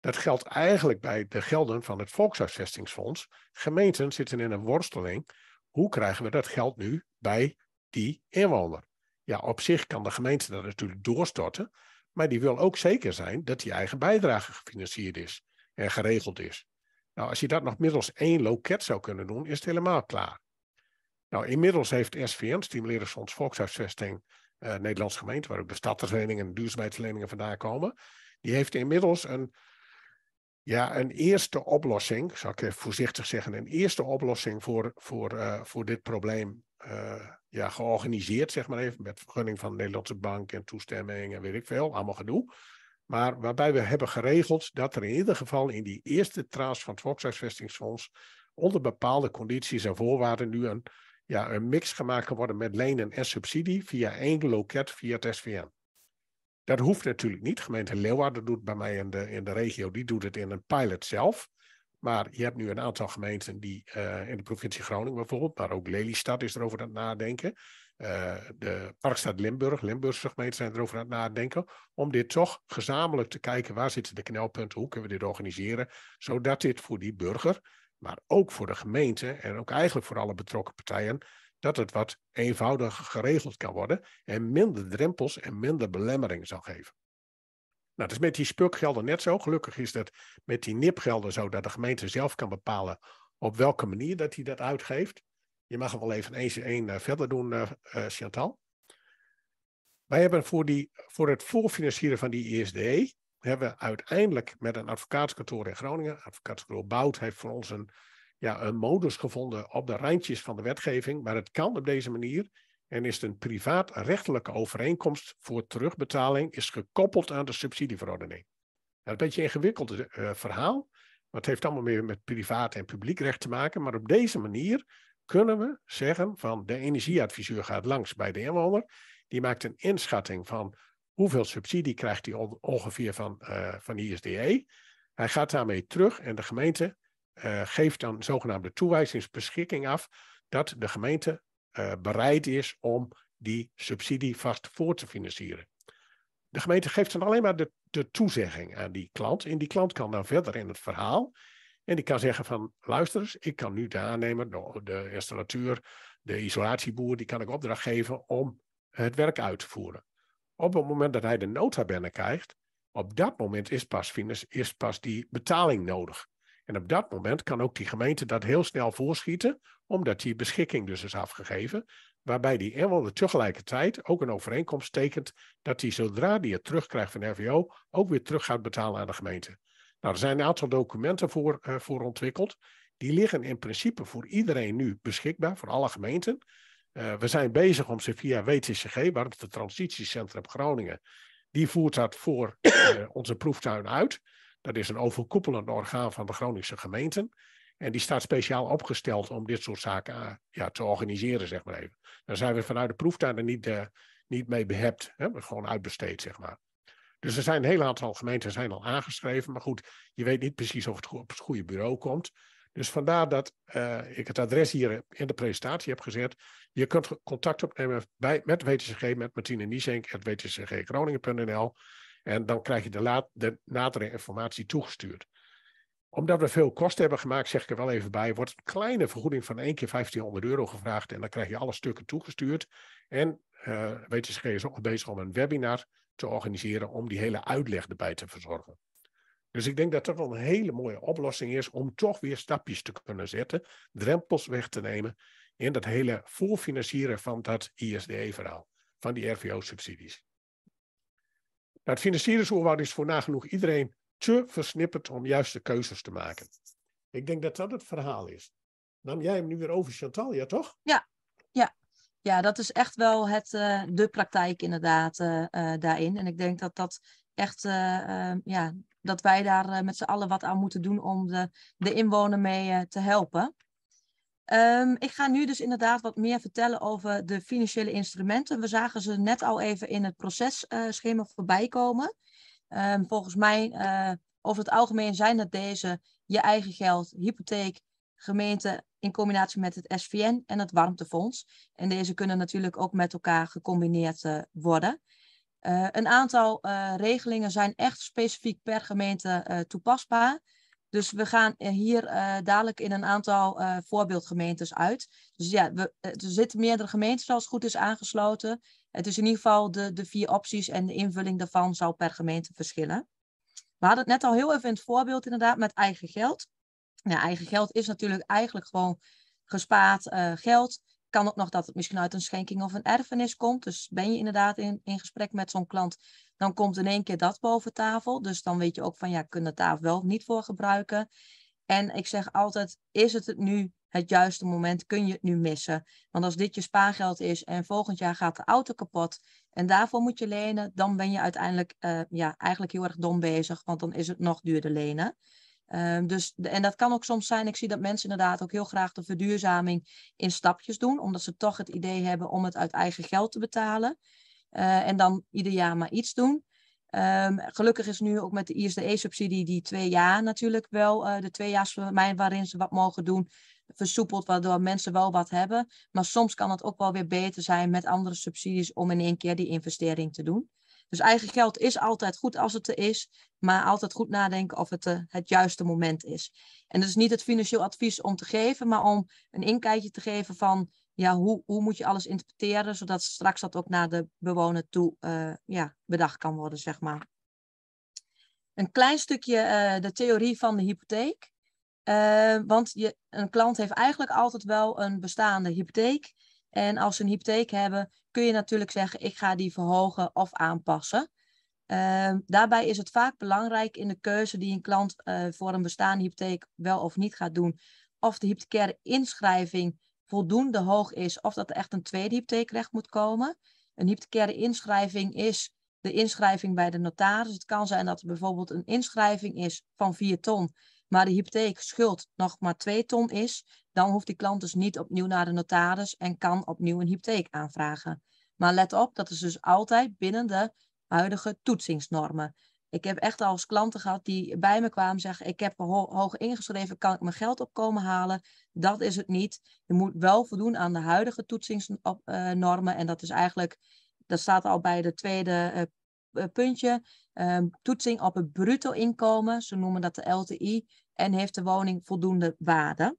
Dat geldt eigenlijk bij de gelden van het Volkshuisvestingsfonds. Gemeenten zitten in een worsteling. Hoe krijgen we dat geld nu bij die inwoner? Ja, op zich kan de gemeente dat natuurlijk doorstorten. Maar die wil ook zeker zijn dat die eigen bijdrage gefinancierd is en geregeld is. Nou, als je dat nog middels één loket zou kunnen doen, is het helemaal klaar. Nou, inmiddels heeft SVN, Stimuleringsfonds Volkshuisvesting uh, eh, Nederlandse Gemeente, waar ook de stadsleningen en duurzaamheidsleningen vandaan komen, die heeft inmiddels een ja, een eerste oplossing, zal ik even voorzichtig zeggen, een eerste oplossing voor, voor, eh, voor dit probleem. Eh, ja, georganiseerd, zeg maar even, met vergunning van de Nederlandse Bank en toestemming en weet ik veel, allemaal gedoe. Maar waarbij we hebben geregeld dat er in ieder geval in die eerste tranche van het Volkshuisvestingsfonds onder bepaalde condities en voorwaarden nu een, ja, een mix gemaakt kan worden met lenen en subsidie via één loket via het SVN. Dat hoeft natuurlijk niet. Gemeente Leeuwarden doet bij mij in de, in de regio, die doet het in een pilot zelf. Maar je hebt nu een aantal gemeenten die eh, in de provincie Groningen bijvoorbeeld, maar ook Lelystad is erover aan het nadenken. Eh, de Parkstad Limburg, Limburgse gemeenten zijn erover aan het nadenken. Om dit toch gezamenlijk te kijken waar zitten de knelpunten, hoe kunnen we dit organiseren. Zodat dit voor die burger, maar ook voor de gemeente en ook eigenlijk voor alle betrokken partijen dat het wat eenvoudiger geregeld kan worden en minder drempels en minder belemmering zal geven. Nou, dat is met die spukgelden net zo. Gelukkig is dat met die nipgelden zo dat de gemeente zelf kan bepalen op welke manier dat hij dat uitgeeft. Je mag hem wel even eens één eh, verder doen, eh, eh, Chantal. Wij hebben voor, die, voor het voorfinancieren van die ISDE hebben we uiteindelijk met een advocaatskantoor in Groningen, advocaatskantoor Bout heeft voor ons een ja, een modus gevonden op de randjes van de wetgeving, maar het kan op deze manier. En is het een privaatrechtelijke overeenkomst voor terugbetaling, is gekoppeld aan de subsidieverordening. een beetje een ingewikkeld eh, eh, verhaal, wat het heeft allemaal meer met privaat en publiek recht te maken. Maar op deze manier kunnen we zeggen van de energieadviseur gaat langs bij de inwoner. Die maakt een inschatting van hoeveel subsidie krijgt hij ongeveer van, eh, van ISDE. Hij gaat daarmee terug en de gemeente eh, geeft dan zogenaamde toewijzingsbeschikking af dat de gemeente eh, bereid is om die subsidie vast voor te financieren. De gemeente geeft dan alleen maar de, de toezegging aan die klant. En die klant kan dan verder in het verhaal. En die kan zeggen van, luister eens, ik kan nu de aannemer, de, de installateur, de isolatieboer, die kan ik opdracht geven om het werk uit te voeren. Op het moment dat hij de nota krijgt, op dat moment is pas, is pas die betaling nodig. En op dat moment kan ook die gemeente dat heel snel voorschieten, omdat die beschikking dus is afgegeven. Waarbij die inwoner tegelijkertijd ook een overeenkomst tekent dat hij zodra die het terugkrijgt van RVO ook weer terug gaat betalen aan de gemeente. Nou, er zijn een aantal documenten voor, eh, voor ontwikkeld. Die liggen in principe voor iedereen nu beschikbaar, voor alle gemeenten. Eh, we zijn bezig om ze via WTCG, het Transitiecentrum Groningen, die voert dat voor eh, onze proeftuin uit. Dat is een overkoepelend orgaan van de Groningse gemeenten. En die staat speciaal opgesteld om dit soort zaken eh, ja, te organiseren, zeg maar even. Daar zijn we vanuit de proeftuin er niet, eh, niet mee behept. Hè? Gewoon uitbesteed, zeg maar. Dus er zijn een heel aantal gemeenten zijn al aangeschreven. Maar goed, je weet niet precies of het op het goede bureau komt. Dus vandaar dat eh, ik het adres hier in de presentatie heb gezet. Je kunt contact opnemen bij, met WTCG, met Martine Niesenk, at Groningen.nl en dan krijg je de, laat, de informatie toegestuurd. Omdat we veel kosten hebben gemaakt, zeg ik er wel even bij, wordt een kleine vergoeding van één keer 1500 euro gevraagd. En dan krijg je alle stukken toegestuurd. En uh, WTCG is ook bezig om een webinar te organiseren om die hele uitleg erbij te verzorgen. Dus ik denk dat dat wel een hele mooie oplossing is om toch weer stapjes te kunnen zetten, drempels weg te nemen in dat hele voorfinancieren van dat ISDE-verhaal, van die RVO-subsidies. Nou, het financieringsoerwoud is voor nagenoeg iedereen te versnipperd om juiste keuzes te maken. Ik denk dat dat het verhaal is. Nam jij hem nu weer over, Chantal, ja toch? Ja, ja. ja dat is echt wel het, eh, de praktijk inderdaad eh, eh, daarin. En ik denk dat dat echt, ehm, ja, dat wij daar met z'n allen wat aan moeten doen om de, de inwoner mee te helpen. Ehm, ik ga nu dus inderdaad wat meer vertellen over de financiële instrumenten. We zagen ze net al even in het processchema uh, voorbij komen. Ehm, volgens mij, uh, over het algemeen, zijn dat deze je eigen geld, hypotheek, gemeente in combinatie met het SVN en het warmtefonds. En deze kunnen natuurlijk ook met elkaar gecombineerd eh, worden. Eh, een aantal regelingen zijn echt specifiek per gemeente toepasbaar. Dus we gaan eh, hier eh, dadelijk in een aantal eh, voorbeeldgemeentes uit. Dus ja, we, er zitten meerdere gemeentes als het goed is aangesloten. Het is in ieder geval de, de vier opties en de invulling daarvan zal per gemeente verschillen. We hadden het net al heel even in het voorbeeld inderdaad met eigen geld. Ja, nou, eigen geld is natuurlijk eigenlijk gewoon gespaard geld kan ook nog dat het misschien uit een schenking of een erfenis komt. Dus ben je inderdaad in, in gesprek met zo'n klant, dan komt in één keer dat boven tafel. Dus dan weet je ook van ja, kunnen tafel wel niet voor gebruiken. En ik zeg altijd, is het nu het juiste moment? Kun je het nu missen? Want als dit je spaargeld is en volgend jaar gaat de auto kapot en daarvoor moet je lenen, dan ben je uiteindelijk eh, ja, eigenlijk heel erg dom bezig, want dan is het nog duurder lenen. Ehm, dus, en dat kan ook soms zijn, ik zie dat mensen inderdaad ook heel graag de verduurzaming in stapjes doen, omdat ze toch het idee hebben om het uit eigen geld te betalen. Eh, en dan ieder jaar maar iets doen. Ehm, gelukkig is nu ook met de ISDE-subsidie die twee jaar natuurlijk wel, eh, de twee jaar waarin ze wat mogen doen, versoepeld, waardoor mensen wel wat hebben. Maar soms kan het ook wel weer beter zijn met andere subsidies om in één keer die investering te doen. Dus eigen geld is altijd goed als het er is, maar altijd goed nadenken of het eh, het juiste moment is. En dat is niet het financieel advies om te geven, maar om een inkijkje te geven van ja, hoe, hoe moet je alles interpreteren, zodat straks dat ook naar de bewoner toe eh, ja, bedacht kan worden, zeg maar. Een klein stukje eh, de theorie van de hypotheek. want je, een klant heeft eigenlijk altijd wel een bestaande hypotheek. En als ze een hypotheek hebben, kun je natuurlijk zeggen: ik ga die verhogen of aanpassen. Ehm, daarbij is het vaak belangrijk in de keuze die een klant eh, voor een bestaande hypotheek wel of niet gaat doen, of de hypothecaire inschrijving voldoende hoog is, of dat er echt een tweede hypotheekrecht moet komen. Een hypothecaire inschrijving is de inschrijving bij de notaris. Het kan zijn dat er bijvoorbeeld een inschrijving is van 4 ton maar de hypotheekschuld nog maar 2 ton is, dan hoeft die klant dus niet opnieuw naar de notaris en kan opnieuw een hypotheek aanvragen. Maar let op, dat is dus altijd binnen de huidige toetsingsnormen. Ik heb echt al eens klanten gehad die bij me kwamen zeggen: Ik heb hoog ingeschreven, kan ik mijn geld opkomen halen? Dat is het niet. Je moet wel voldoen aan de huidige toetsingsnormen. En dat is eigenlijk, dat staat al bij de tweede eh, eh, puntje. Ehm, toetsing op het bruto inkomen, ze noemen dat de LTI, en heeft de woning voldoende waarde.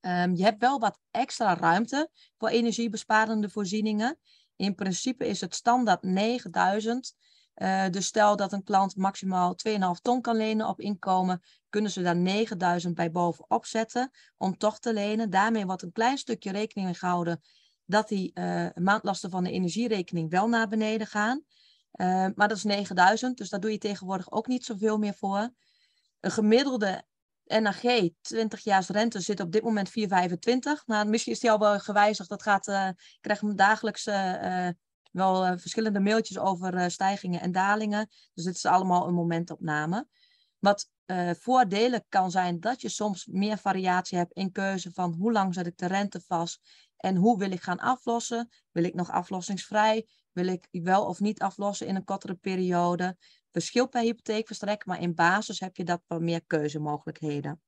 Ehm, je hebt wel wat extra ruimte voor energiebesparende voorzieningen. In principe is het standaard 9000. Eh, dus stel dat een klant maximaal 2,5 ton kan lenen op inkomen, kunnen ze daar 9000 bij bovenop zetten om toch te lenen. Daarmee wordt een klein stukje rekening gehouden dat die eh, maandlasten van de energierekening wel naar beneden gaan. Eh, maar dat is 9000, dus daar doe je tegenwoordig ook niet zoveel meer voor. Een gemiddelde NAG, 20 jaar rente, zit op dit moment 4,25. Nou, misschien is die al wel gewijzigd. Dat gaat, uh, ik krijg dagelijks eh, wel verschillende mailtjes over stijgingen en dalingen. Dus dit is allemaal een momentopname. Wat voordelen kan zijn dat je soms meer variatie hebt in keuze van hoe lang zet ik de rente vast en hoe wil ik gaan aflossen. Wil ik nog aflossingsvrij? wil ik wel of niet aflossen in een kortere periode. Verschilt bij hypotheekverstrek, maar in basis heb je dat wat meer keuzemogelijkheden.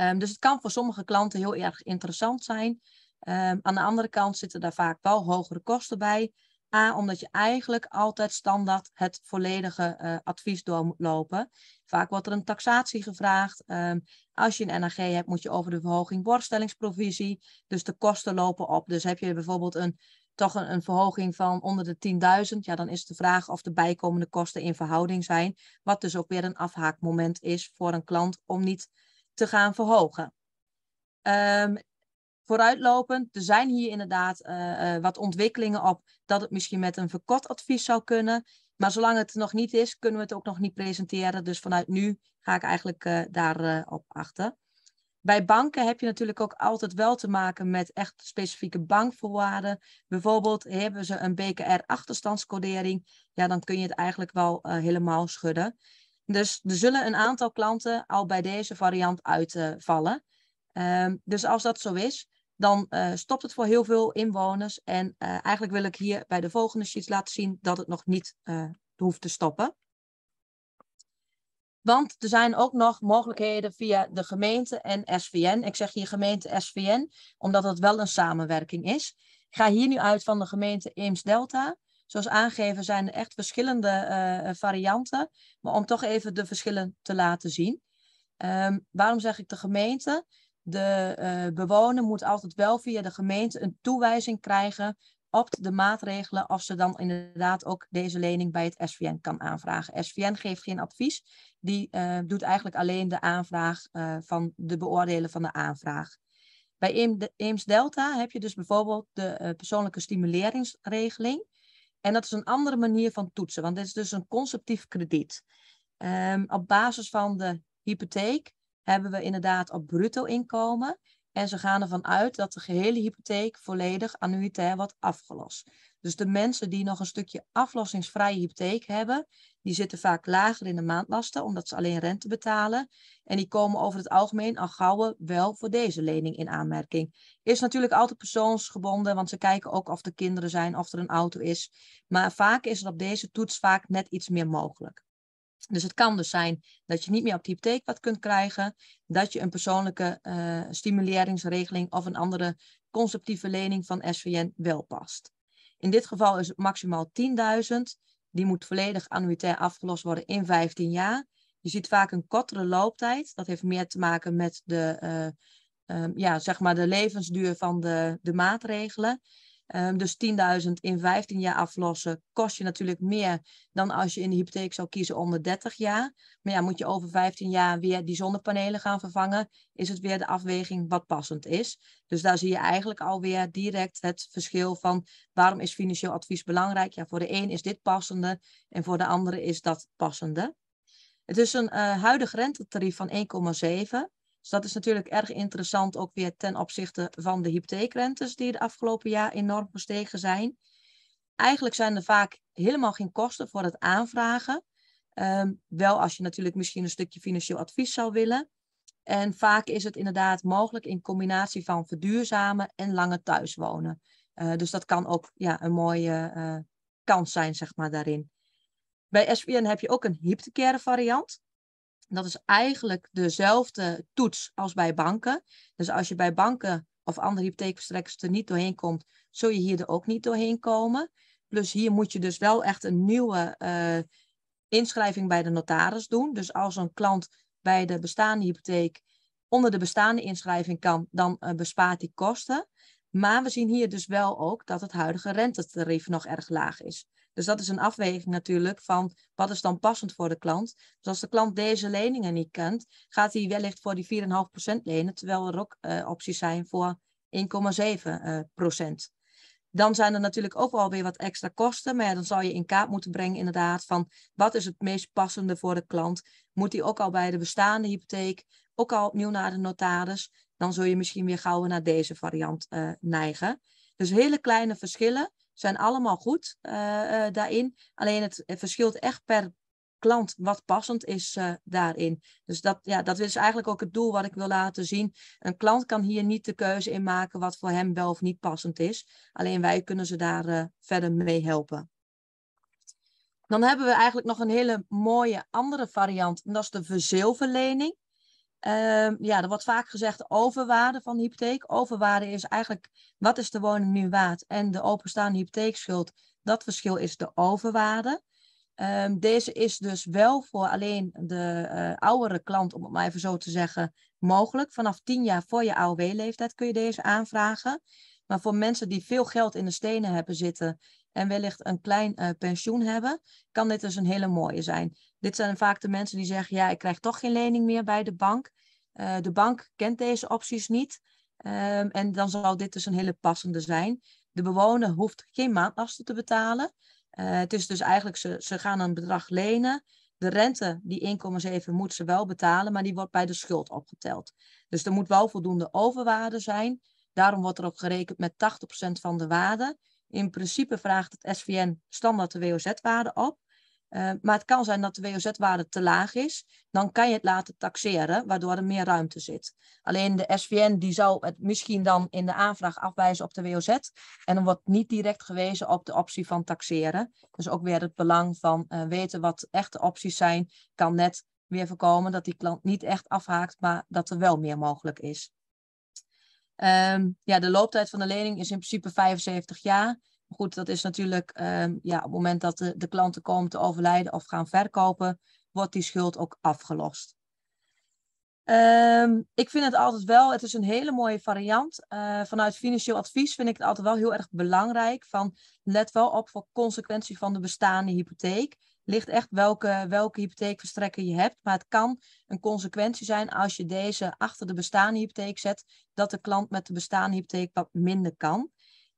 Um, dus het kan voor sommige klanten heel erg interessant zijn. Ehm, aan de andere kant zitten daar vaak wel hogere kosten bij. A, omdat je eigenlijk altijd standaard het volledige eh, advies door moet lopen. Vaak wordt er een taxatie gevraagd. Ehm, als je een NAG hebt, moet je over de verhoging borstellingsprovisie. Dus de kosten lopen op. Dus heb je bijvoorbeeld een toch een, verhoging van onder de 10.000, ja, dan is de vraag of de bijkomende kosten in verhouding zijn. Wat dus ook weer een afhaakmoment is voor een klant om niet te gaan verhogen. Um, vooruitlopend, er zijn hier inderdaad eh, eh, wat ontwikkelingen op dat het misschien met een verkort advies zou kunnen. Maar zolang het nog niet is, kunnen we het ook nog niet presenteren. Dus vanuit nu ga ik eigenlijk uh, eh, daarop achter. Bij banken heb je natuurlijk ook altijd wel te maken met echt specifieke bankvoorwaarden. Bijvoorbeeld hebben ze een BKR-achterstandscodering, ja, dan kun je het eigenlijk wel eh, helemaal schudden. Dus er zullen een aantal klanten al bij deze variant uitvallen. Eh, ehm, dus als dat zo is, dan eh, stopt het voor heel veel inwoners. En eigenlijk wil ik hier bij de volgende sheets laten zien dat het nog niet hoeft te stoppen. Want er zijn ook nog mogelijkheden via de gemeente en SVN. Ik zeg hier gemeente SVN, omdat dat wel een samenwerking is. Ik ga hier nu uit van de gemeente Eems Delta. Zoals aangegeven zijn er echt verschillende eh, varianten. Maar om toch even de verschillen te laten zien. Ehm, waarom zeg ik de gemeente? De eh, bewoner moet altijd wel via de gemeente een toewijzing krijgen opt de maatregelen of ze dan inderdaad ook deze lening bij het SVN kan aanvragen. SVN geeft geen advies, die eh, doet eigenlijk alleen de aanvraag eh, van de beoordelen van de aanvraag. Bij Eems Delta heb je dus bijvoorbeeld de eh, persoonlijke stimuleringsregeling. En dat is een andere manier van toetsen, want dit is dus een conceptief krediet. Ehm, op basis van de hypotheek hebben we inderdaad op bruto inkomen. En ze gaan ervan uit dat de gehele hypotheek volledig annuitair wordt afgelost. Dus de mensen die nog een stukje aflossingsvrije hypotheek hebben, die zitten vaak lager in de maandlasten, omdat ze alleen rente betalen. En die komen over het algemeen al gauw wel voor deze lening in aanmerking. Is natuurlijk altijd persoonsgebonden, want ze kijken ook of er kinderen zijn, of er een auto is. Maar vaak is er op deze toets vaak net iets meer mogelijk. Dus het kan dus zijn dat je niet meer op de hypotheek wat kunt krijgen, dat je een persoonlijke eh, stimuleringsregeling of een andere conceptieve lening van SVN wel past. In dit geval is het maximaal 10.000. Die moet volledig annuitair afgelost worden in 15 jaar. Je ziet vaak een kortere looptijd. Dat heeft meer te maken met de, eh, ehm, ja, zeg maar de levensduur van de, de maatregelen. Ehm, dus 10.000 in 15 jaar aflossen kost je natuurlijk meer dan als je in de hypotheek zou kiezen onder 30 jaar. Maar ja, moet je over 15 jaar weer die zonnepanelen gaan vervangen, is het weer de afweging wat passend is. Dus daar zie je eigenlijk alweer direct het verschil van waarom is financieel advies belangrijk. Ja, voor de een is dit passende en voor de andere is dat passende. Het is een uh, huidig rentetarief van 1,7. Dus dat is natuurlijk erg interessant ook weer ten opzichte van de hypotheekrentes die de afgelopen jaar enorm gestegen zijn. Eigenlijk zijn er vaak helemaal geen kosten voor het aanvragen. Ehm, wel als je natuurlijk misschien een stukje financieel advies zou willen. En vaak is het inderdaad mogelijk in combinatie van verduurzamen en lange thuiswonen. Uh, dus dat kan ook ja, een mooie eh, kans zijn, zeg maar, daarin. Bij SVN heb je ook een hypothecaire variant. Dat is eigenlijk dezelfde toets als bij banken. Dus als je bij banken of andere hypotheekverstrekkers er niet doorheen komt, zul je hier er ook niet doorheen komen. Plus hier moet je dus wel echt een nieuwe eh, inschrijving bij de notaris doen. Dus als een klant bij de bestaande hypotheek onder de bestaande inschrijving kan, dan eh, bespaart die kosten. Maar we zien hier dus wel ook dat het huidige rentetarief nog erg laag is. Dus dat is een afweging natuurlijk van wat is dan passend voor de klant. Dus als de klant deze leningen niet kent, gaat hij wellicht voor die 4,5% lenen, terwijl er ook uh, opties zijn voor 1,7%. Eh, dan zijn er natuurlijk ook weer wat extra kosten. Maar dan zal je in kaart moeten brengen inderdaad van wat is het meest passende voor de klant. Moet hij ook al bij de bestaande hypotheek, ook al opnieuw naar de notaris. Dan zul je misschien weer gauw naar deze variant eh, neigen. Dus hele kleine verschillen zijn allemaal goed eh, eh, daarin. Alleen het verschilt echt per klant wat passend is eh, daarin. Dus dat, ja, dat is eigenlijk ook het doel wat ik wil laten zien. Een klant kan hier niet de keuze in maken wat voor hem wel of niet passend is. Alleen wij kunnen ze daar verder mee helpen. Dan hebben we eigenlijk nog een hele mooie andere variant. En dat is de verzilverlening. Ehm, ja, er wordt vaak gezegd overwaarde van de hypotheek. Overwaarde is eigenlijk wat is de woning nu waard en de openstaande hypotheekschuld. Dat verschil is de overwaarde. Ehm, deze is dus wel voor alleen de uh, oudere klant, om het maar even zo te zeggen, mogelijk. Vanaf 10 jaar voor je AOW-leeftijd kun je deze aanvragen. Maar voor mensen die veel geld in de stenen hebben zitten en wellicht een klein eh, pensioen hebben, kan dit dus een hele mooie zijn. Dit zijn vaak de mensen die zeggen, ja, ik krijg toch geen lening meer bij de bank. Eh, de bank kent deze opties niet. Ehm, en dan zal dit dus een hele passende zijn. De bewoner hoeft geen maandlasten te betalen. Eh, het is dus eigenlijk, ze, ze gaan een bedrag lenen. De rente, die 1,7, moet ze wel betalen, maar die wordt bij de schuld opgeteld. Dus er moet wel voldoende overwaarde zijn. Daarom wordt er ook gerekend met 80% van de waarde. In principe vraagt het SVN standaard de WOZ-waarde op. Eh, maar het kan zijn dat de WOZ-waarde te laag is. Dan kan je het laten taxeren, waardoor er meer ruimte zit. Alleen de SVN die zou het misschien dan in de aanvraag afwijzen op de WOZ. En dan wordt niet direct gewezen op de optie van taxeren. Dus ook weer het belang van eh, weten wat echte opties zijn, kan net weer voorkomen dat die klant niet echt afhaakt, maar dat er wel meer mogelijk is. Um, ja, de looptijd van de lening is in principe 75 jaar. Goed, dat is natuurlijk ehm, ja, op het moment dat de, de, klanten komen te overlijden of gaan verkopen, wordt die schuld ook afgelost. Um, ik vind het altijd wel, het is een hele mooie variant. Eh, vanuit financieel advies vind ik het altijd wel heel erg belangrijk van let wel op voor consequentie van de bestaande hypotheek ligt echt welke, welke hypotheekverstrekker je hebt. Maar het kan een consequentie zijn als je deze achter de bestaande hypotheek zet, dat de klant met de bestaande hypotheek wat minder kan.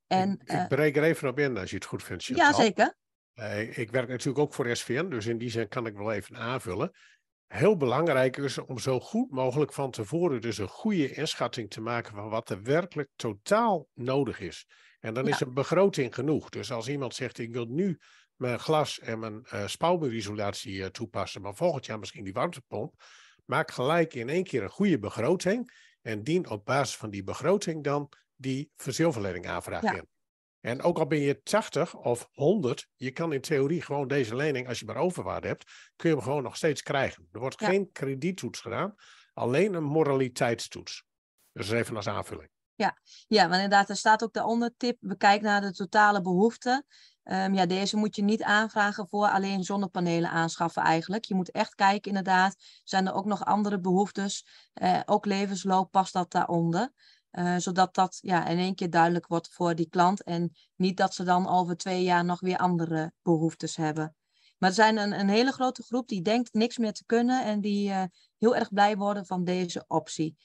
En, ik, ik eh, breek er even op in als je het goed vindt. Chantal. Ja, zeker. Eh, ik werk natuurlijk ook voor SVN, dus in die zin kan ik wel even aanvullen. Heel belangrijk is om zo goed mogelijk van tevoren dus een goede inschatting te maken van wat er werkelijk totaal nodig is. En dan is een begroting genoeg. Dus als iemand zegt ik wil nu mijn glas en mijn uh, eh, spouwmuurisolatie eh, toepassen, maar volgend jaar misschien die warmtepomp. Maak gelijk in één keer een goede begroting en dien op basis van die begroting dan die verzilverlening aanvraag in. En ook al ben je 80 of 100, je kan in theorie gewoon deze lening, als je maar overwaarde hebt, kun je hem gewoon nog steeds krijgen. Er wordt geen krediettoets gedaan, alleen een moraliteitstoets. Dus even als aanvulling. Ja, ja, maar inderdaad, er staat ook daaronder tip, kijken naar de totale behoeften. Ehm, ja, deze moet je niet aanvragen voor alleen zonnepanelen aanschaffen eigenlijk. Je moet echt kijken inderdaad, zijn er ook nog andere behoeftes? Eh, ook levensloop past dat daaronder? Eh, zodat dat ja, in één keer duidelijk wordt voor die klant. En niet dat ze dan over twee jaar nog weer andere behoeftes hebben. Maar er zijn een, een hele grote groep die denkt niks meer te kunnen en die eh, heel erg blij worden van deze optie.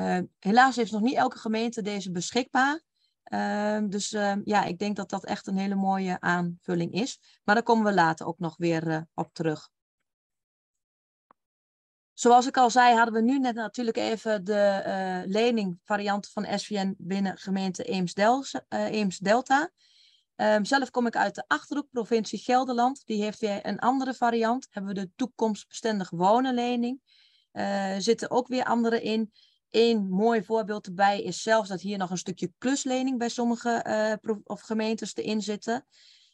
Uh, helaas heeft nog niet elke gemeente deze beschikbaar. Ehm, dus ehm, ja, ik denk dat dat echt een hele mooie aanvulling is. Maar daar komen we later ook nog weer eh, op terug. Zoals ik al zei, hadden we nu net natuurlijk even de leningvariant eh, lening variant van SVN binnen gemeente Eems-Delta. Eh, ehm, zelf kom ik uit de Achterhoek, provincie Gelderland. Die heeft weer een andere variant. Hebben we de toekomstbestendig wonenlening. Uh, zitten ook weer andere in. Een mooi voorbeeld erbij is zelfs dat hier nog een stukje pluslening bij sommige eh, of gemeentes erin zitten.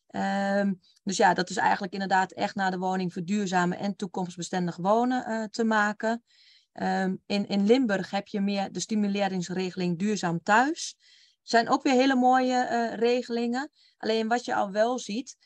Ehm, dus ja, dat is eigenlijk inderdaad echt naar de woning verduurzamen en toekomstbestendig wonen eh, te maken. Ehm, in, in Limburg heb je meer de stimuleringsregeling duurzaam thuis. Zijn ook weer hele mooie eh, regelingen. Alleen wat je al wel ziet,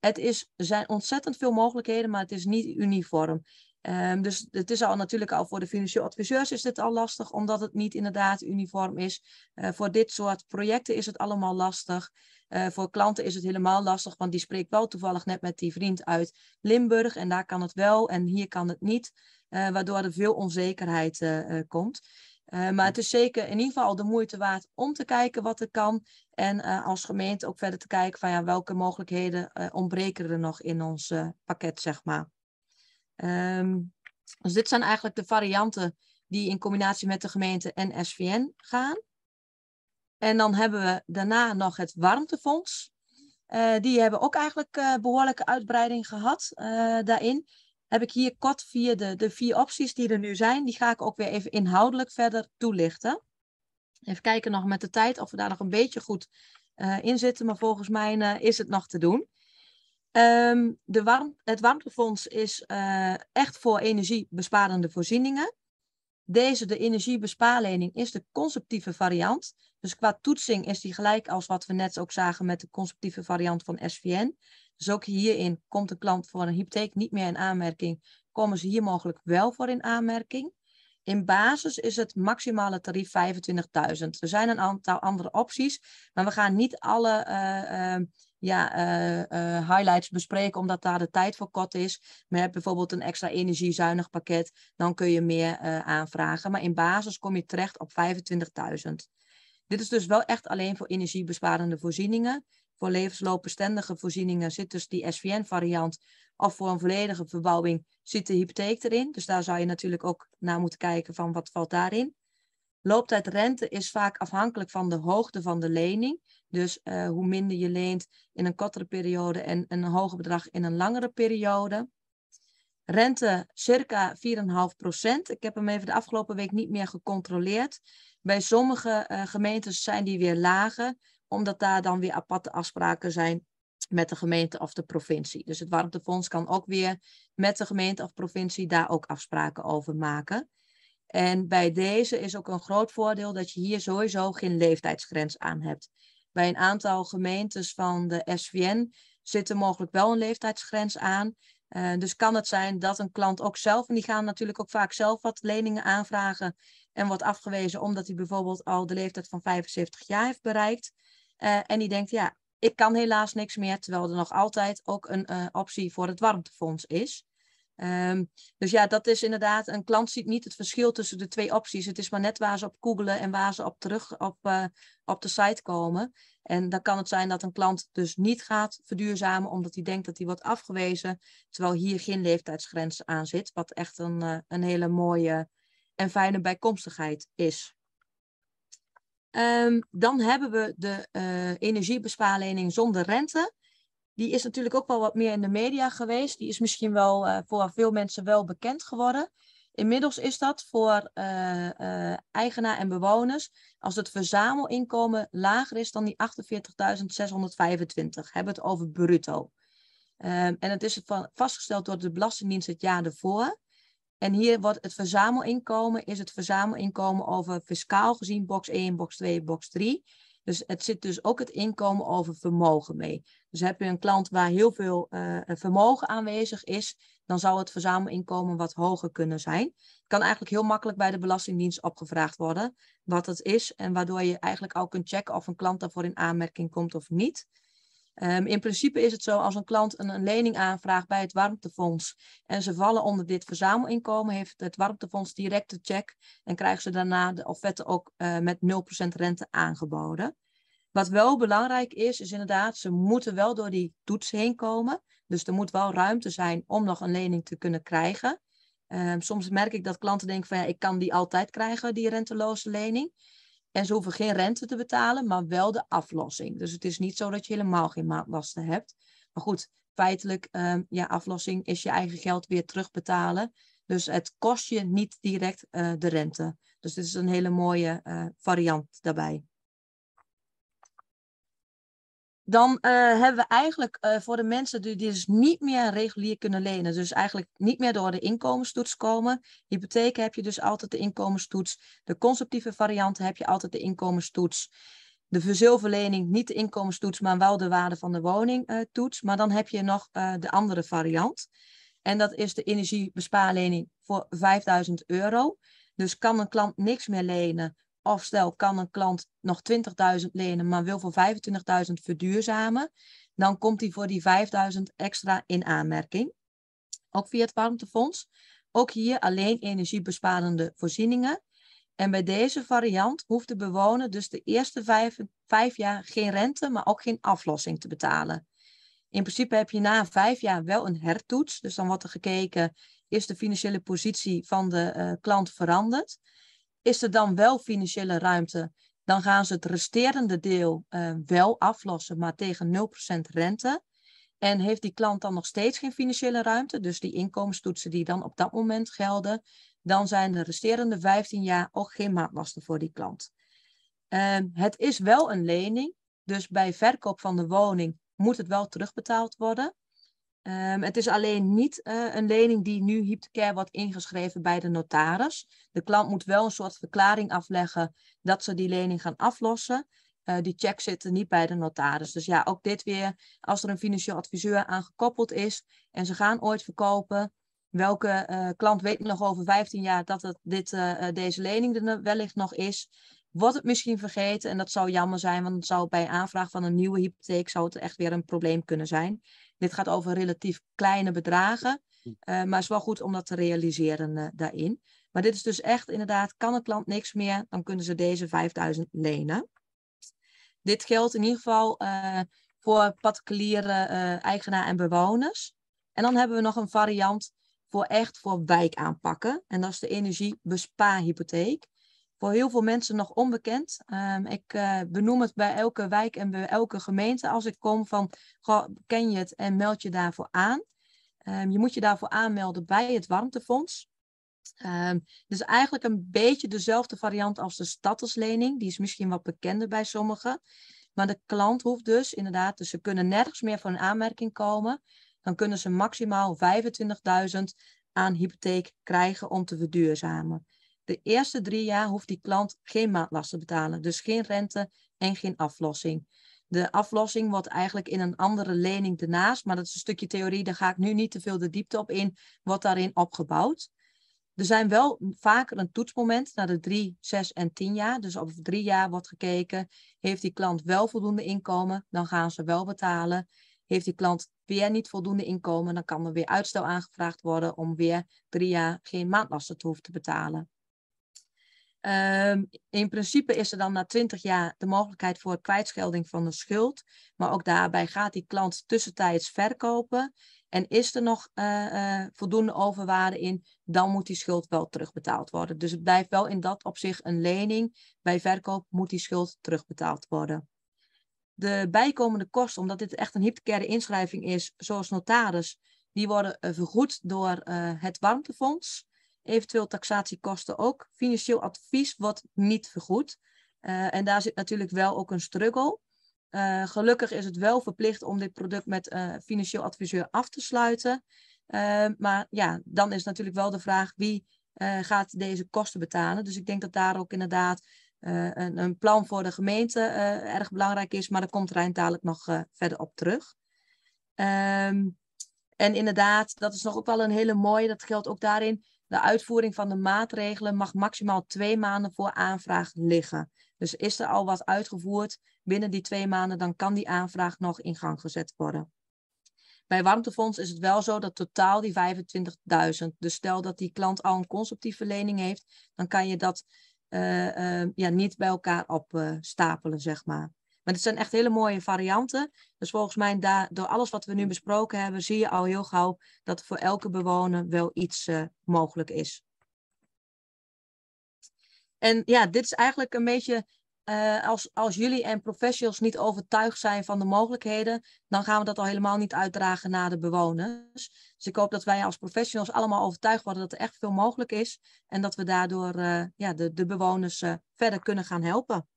het is, er zijn ontzettend veel mogelijkheden, maar het is niet uniform. Ehm, dus het is al natuurlijk al voor de financieel adviseurs is dit al lastig, omdat het niet inderdaad uniform is. Eh, voor dit soort projecten is het allemaal lastig. Eh, voor klanten is het helemaal lastig, want die spreekt wel toevallig net met die vriend uit Limburg en daar kan het wel en hier kan het niet, eh, waardoor er veel onzekerheid komt. maar het is zeker in ieder geval de moeite waard om te kijken wat er kan. En als gemeente ook verder te kijken van ja, welke mogelijkheden ontbreken er nog in ons pakket, zeg maar. Um, dus dit zijn eigenlijk de varianten die in combinatie met de gemeente en SVN gaan. En dan hebben we daarna nog het warmtefonds. Eh, die hebben ook eigenlijk eh, behoorlijke uitbreiding gehad eh, daarin. Heb ik hier kort via de, de vier opties die er nu zijn. Die ga ik ook weer even inhoudelijk verder toelichten. Even kijken nog met de tijd of we daar nog een beetje goed in zitten. Maar volgens mij is het nog te doen. Um, de warm, het warmtefonds is eh, echt voor energiebesparende voorzieningen. Deze, de energiebespaarlening, is de conceptieve variant. Dus qua toetsing is die gelijk als wat we net ook zagen met de conceptieve variant van SVN. Dus ook hierin komt de klant voor een hypotheek niet meer in aanmerking, komen ze hier mogelijk wel voor in aanmerking. In basis is het maximale tarief 25.000. Er zijn een aantal andere opties, maar we gaan niet alle eh, eh, ja, eh, eh, highlights bespreken, omdat daar de tijd voor kort is. Maar heb bijvoorbeeld een extra energiezuinig pakket, dan kun je meer eh, aanvragen. Maar in basis kom je terecht op 25.000. Dit is dus wel echt alleen voor energiebesparende voorzieningen. Voor levensloopbestendige voorzieningen zit dus die SVN-variant. Of voor een volledige verbouwing zit de hypotheek erin. Dus daar zou je natuurlijk ook naar moeten kijken van wat valt daarin. rente is vaak afhankelijk van de hoogte van de lening. Dus eh, hoe minder je leent in een kortere periode en een hoger bedrag in een langere periode. Rente circa 4,5%. Ik heb hem even de afgelopen week niet meer gecontroleerd. Bij sommige eh, gemeentes zijn die weer lager, omdat daar dan weer aparte afspraken zijn met de gemeente of de provincie. Dus het warmtefonds kan ook weer met de gemeente of provincie daar ook afspraken over maken. En bij deze is ook een groot voordeel dat je hier sowieso geen leeftijdsgrens aan hebt. Bij een aantal gemeentes van de SVN zit er mogelijk wel een leeftijdsgrens aan. Eh, dus kan het zijn dat een klant ook zelf, en die gaan natuurlijk ook vaak zelf wat leningen aanvragen en wordt afgewezen omdat hij bijvoorbeeld al de leeftijd van 75 jaar heeft bereikt. Eh, en die denkt, ja, ik kan helaas niks meer, terwijl er nog altijd ook een eh, optie voor het warmtefonds is. Ehm, dus ja, dat is inderdaad, een klant ziet niet het verschil tussen de twee opties. Het is maar net waar ze op googelen en waar ze op terug op, eh, op de site komen. En dan kan het zijn dat een klant dus niet gaat verduurzamen omdat hij denkt dat hij wordt afgewezen, terwijl hier geen leeftijdsgrens aan zit, wat echt een, eh, een hele mooie en fijne bijkomstigheid is. Ehm, dan hebben we de uh, energiebespaarlening zonder rente die is natuurlijk ook wel wat meer in de media geweest. Die is misschien wel eh, voor veel mensen wel bekend geworden. Inmiddels is dat voor eh, eh, eigenaar en bewoners, als het verzamelinkomen lager is dan die 48.625, hebben het over bruto. Ehm, en het is van, vastgesteld door de Belastingdienst het jaar ervoor. En hier wordt het verzamelinkomen, is het verzamelinkomen over fiscaal gezien box 1, box 2, box 3. Dus het zit dus ook het inkomen over vermogen mee. Dus heb je een klant waar heel veel eh, vermogen aanwezig is, dan zou het verzamelinkomen wat hoger kunnen zijn. Het kan eigenlijk heel makkelijk bij de Belastingdienst opgevraagd worden wat het is en waardoor je eigenlijk al kunt checken of een klant daarvoor in aanmerking komt of niet. Ehm, in principe is het zo als een klant een, lening aanvraagt bij het warmtefonds en ze vallen onder dit verzamelinkomen, heeft het warmtefonds direct de check en krijgen ze daarna de offerte ook uh, met 0% rente aangeboden. Wat wel belangrijk is, is inderdaad, ze moeten wel door die toets heen komen. Dus er moet wel ruimte zijn om nog een lening te kunnen krijgen. Ehm, soms merk ik dat klanten denken van ja, ik kan die altijd krijgen, die renteloze lening. En ze hoeven geen rente te betalen, maar wel de aflossing. Dus het is niet zo dat je helemaal geen maandlasten hebt. Maar goed, feitelijk, um, ja, aflossing is je eigen geld weer terugbetalen. Dus het kost je niet direct eh, de rente. Dus dit is een hele mooie eh, variant daarbij dan eh, hebben we eigenlijk eh, voor de mensen die dus niet meer regulier kunnen lenen, dus eigenlijk niet meer door de inkomenstoets komen. Hypotheken heb je dus altijd de inkomenstoets. De conceptieve varianten heb je altijd de inkomenstoets. De verzilverlening, niet de inkomenstoets, maar wel de waarde van de woning eh, toets. Maar dan heb je nog de andere variant. En dat is de energiebespaarlening voor 5000 euro. Dus kan een klant niks meer lenen, of stel kan een klant nog 20.000 lenen, maar wil voor 25.000 verduurzamen, dan komt hij voor die 5.000 extra in aanmerking. Ook via het warmtefonds. Ook hier alleen energiebesparende voorzieningen. En bij deze variant hoeft de bewoner dus de eerste vijf, vijf jaar geen rente, maar ook geen aflossing te betalen. In principe heb je na vijf jaar wel een hertoets. Dus dan wordt er gekeken, is de financiële positie van de eh, klant veranderd? Is er dan wel financiële ruimte, dan gaan ze het resterende deel eh, wel aflossen, maar tegen 0% rente. En heeft die klant dan nog steeds geen financiële ruimte, dus die inkomenstoetsen die dan op dat moment gelden, dan zijn de resterende 15 jaar ook geen maatlasten voor die klant. Ehm, het is wel een lening, dus bij verkoop van de woning moet het wel terugbetaald worden. Ehm, het is alleen niet eh, een lening die nu hypothecair wordt ingeschreven bij de notaris. De klant moet wel een soort verklaring afleggen dat ze die lening gaan aflossen. Eh, die check zit er niet bij de notaris. Dus ja, ook dit weer, als er een financieel adviseur aan gekoppeld is en ze gaan ooit verkopen, welke eh, klant weet nog over 15 jaar dat het, dit, deze lening er wellicht nog is, wordt het misschien vergeten en dat zou jammer zijn, want het zou bij aanvraag van een nieuwe hypotheek zou het echt weer een probleem kunnen zijn. Dit gaat over relatief kleine bedragen, uh, maar is wel goed om dat te realiseren eh, daarin. Maar dit is dus echt inderdaad, kan het land niks meer, dan kunnen ze deze 5000 lenen. Dit geldt in ieder geval eh, voor particuliere eigenaar en bewoners. En dan hebben we nog een variant voor echt voor wijkaanpakken. En dat is de energiebespaarhypotheek voor heel veel mensen nog onbekend. Ehm, ik eh, benoem het bij elke wijk en bij elke gemeente als ik kom van, ken je het en meld je daarvoor aan. Ehm, je moet je daarvoor aanmelden bij het warmtefonds. Um, dus eigenlijk een beetje dezelfde variant als de stadslening. Die is misschien wat bekender bij sommigen. Maar de klant hoeft dus inderdaad, dus ze kunnen nergens meer voor een aanmerking komen. Dan kunnen ze maximaal 25.000 aan hypotheek krijgen om te verduurzamen de eerste drie jaar hoeft die klant geen maandlasten te betalen. Dus geen rente en geen aflossing. De aflossing wordt eigenlijk in een andere lening ernaast, maar dat is een stukje theorie, daar ga ik nu niet te veel de diepte op in, wordt daarin opgebouwd. Er zijn wel vaker een toetsmoment naar de drie, zes en tien jaar. Dus op drie jaar wordt gekeken, heeft die klant wel voldoende inkomen, dan gaan ze wel betalen. Heeft die klant weer niet voldoende inkomen, dan kan er weer uitstel aangevraagd worden om weer drie jaar geen maandlasten te hoeven te betalen. Ehm, in principe is er dan na 20 jaar de mogelijkheid voor kwijtschelding van de schuld. Maar ook daarbij gaat die klant tussentijds verkopen. En is er nog eh, eh, voldoende overwaarde in, dan moet die schuld wel terugbetaald worden. Dus het blijft wel in dat opzicht een lening. Bij verkoop moet die schuld terugbetaald worden. De bijkomende kosten, omdat dit echt een hypothecaire inschrijving is, zoals notaris, die worden eh, vergoed door het warmtefonds eventueel taxatiekosten ook. Financieel advies wordt niet vergoed. Eh, en daar zit natuurlijk wel ook een struggle. Eh, gelukkig is het wel verplicht om dit product met uh, financieel adviseur af te sluiten. maar ja, dan is natuurlijk wel de vraag wie gaat deze kosten betalen. Dus ik denk dat daar ook inderdaad een, een, plan voor de gemeente erg belangrijk is. Maar daar komt Rijn dadelijk nog verder op terug. Ehm, en inderdaad, dat is nog ook wel een hele mooie. Dat geldt ook daarin. De uitvoering van de maatregelen mag maximaal twee maanden voor aanvraag liggen. Dus is er al wat uitgevoerd binnen die twee maanden, dan kan die aanvraag nog in gang gezet worden. Bij warmtefonds is het wel zo dat totaal die 25.000. Dus stel dat die klant al een conceptieve lening heeft, dan kan je dat eh, eh, ja, niet bij elkaar opstapelen, uh, zeg maar. Maar het zijn echt hele mooie varianten. Dus volgens mij, door alles wat we nu besproken hebben, zie je al heel gauw dat voor elke bewoner wel iets eh, mogelijk is. En ja, dit is eigenlijk een beetje eh, als, als jullie en professionals niet overtuigd zijn van de mogelijkheden, dan gaan we dat al helemaal niet uitdragen naar de bewoners. Dus ik hoop dat wij als professionals allemaal overtuigd worden dat er echt veel mogelijk is en dat we daardoor eh, ja, de, de bewoners verder kunnen gaan helpen.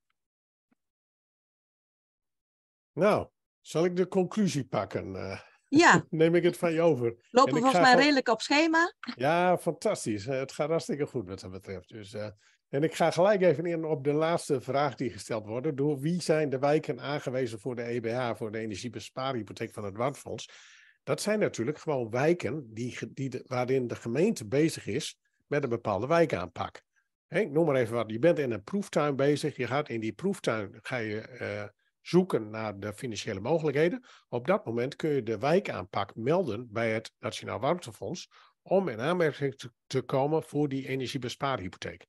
Nou, zal ik de conclusie pakken? Eh, ja. Neem ik het van je over. Lopen we volgens mij redelijk op schema. Ja, fantastisch. Eh, het gaat hartstikke goed wat dat betreft. Dus, eh, en ik ga gelijk even in op de laatste vraag die gesteld wordt. Door wie zijn de wijken aangewezen voor de EBH, voor de energiebespaarhypotheek van het Woudfonds? Dat zijn natuurlijk gewoon wijken die, die waarin de gemeente bezig is met een bepaalde wijkaanpak. Hey, noem maar even wat. Je bent in een proeftuin bezig. Je gaat in die proeftuin ga je, zoeken naar de financiële mogelijkheden. Op dat moment kun je de wijkaanpak melden bij het Nationaal Warmtefonds om in aanmerking te komen voor die energiebespaarhypotheek.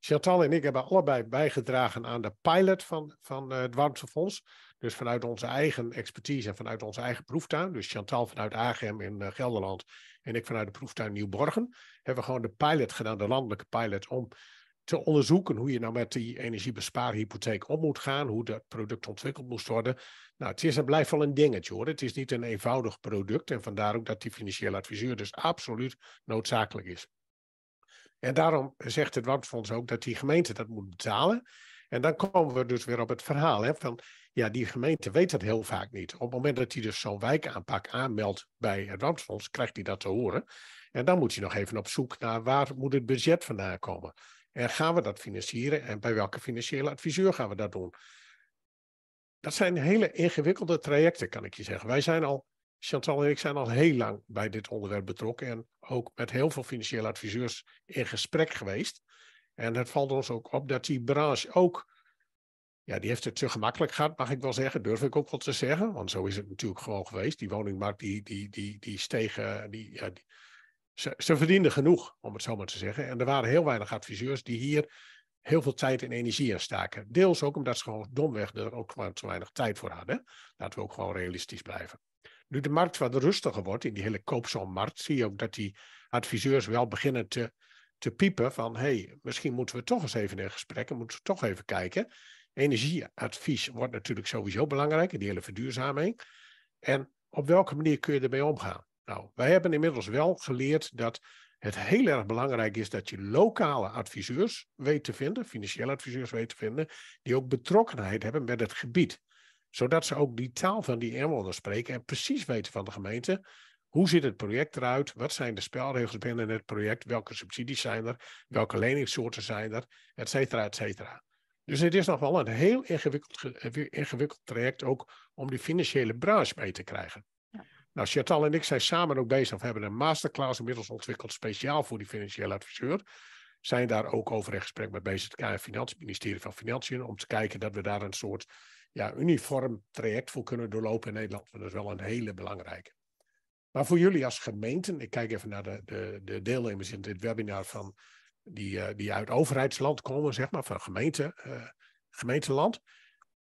Chantal en ik hebben allebei bijgedragen aan de pilot van, van eh, het Warmtefonds. Dus vanuit onze eigen expertise en vanuit onze eigen proeftuin. Dus Chantal vanuit AGM in eh, Gelderland en ik vanuit de proeftuin Nieuwborgen. Hebben we gewoon de pilot gedaan, de landelijke pilot, om te onderzoeken hoe je nou met die energiebespaarhypotheek om moet gaan, hoe dat product ontwikkeld moest worden. Nou, het is en blijft wel een dingetje hoor. Het is niet een eenvoudig product en vandaar ook dat die financiële adviseur dus absoluut noodzakelijk is. En daarom zegt het Woudfonds ook dat die gemeente dat moet betalen. En dan komen we dus weer op het verhaal hè, van, ja, die gemeente weet dat heel vaak niet. Op het moment dat hij dus zo'n wijkaanpak aanmeldt bij het Woudfonds, krijgt hij dat te horen. En dan moet hij nog even op zoek naar waar moet het budget vandaan komen. En gaan we dat financieren? En bij welke financiële adviseur gaan we dat doen? Dat zijn hele ingewikkelde trajecten, kan ik je zeggen. Wij zijn al, Chantal en ik zijn al heel lang bij dit onderwerp betrokken en ook met heel veel financiële adviseurs in gesprek geweest. En het valt ons ook op dat die branche ook, ja, die heeft het te gemakkelijk gehad, mag ik wel zeggen, durf ik ook wel te zeggen, want zo is het natuurlijk gewoon geweest. Die woningmarkt, die, die, die, die stegen, die, ja, ze, ze verdienden genoeg, om het zo maar te zeggen. En er waren heel weinig adviseurs die hier heel veel tijd en energie aan staken. Deels ook omdat ze gewoon domweg er ook gewoon te weinig tijd voor hadden. Laten we ook gewoon realistisch blijven. Nu de markt wat rustiger wordt, in die hele koopzoonmarkt, zie je ook dat die adviseurs wel beginnen te, te piepen van, hé, hey, misschien moeten we toch eens even in gesprek en moeten we toch even kijken. Energieadvies wordt natuurlijk sowieso belangrijk, die hele verduurzaming. En op welke manier kun je ermee omgaan? Nou, wij hebben inmiddels wel geleerd dat het heel erg belangrijk is dat je lokale adviseurs weet te vinden, financiële adviseurs weet te vinden, die ook betrokkenheid hebben met het gebied. Zodat ze ook die taal van die inwoners spreken en precies weten van de gemeente. Hoe ziet het project eruit? Wat zijn de spelregels binnen het project? Welke subsidies zijn er? Welke leningssoorten zijn er? et cetera. Dus het is nog wel een heel ingewikkeld, eh, ingewikkeld traject ook om die financiële branche mee te krijgen. Nou, Chantal en ik zijn samen ook bezig. We hebben een masterclass inmiddels ontwikkeld speciaal voor die financiële adviseur. Zijn daar ook over in gesprek met BZK en Financiën, ministerie van Financiën, om te kijken dat we daar een soort ja, uniform traject voor kunnen doorlopen in Nederland. dat is wel een hele belangrijke. Maar voor jullie als gemeenten, ik kijk even naar de, de, de deelnemers in dit webinar van die, eh, die uit overheidsland komen, zeg maar, van gemeente, eh, gemeenteland.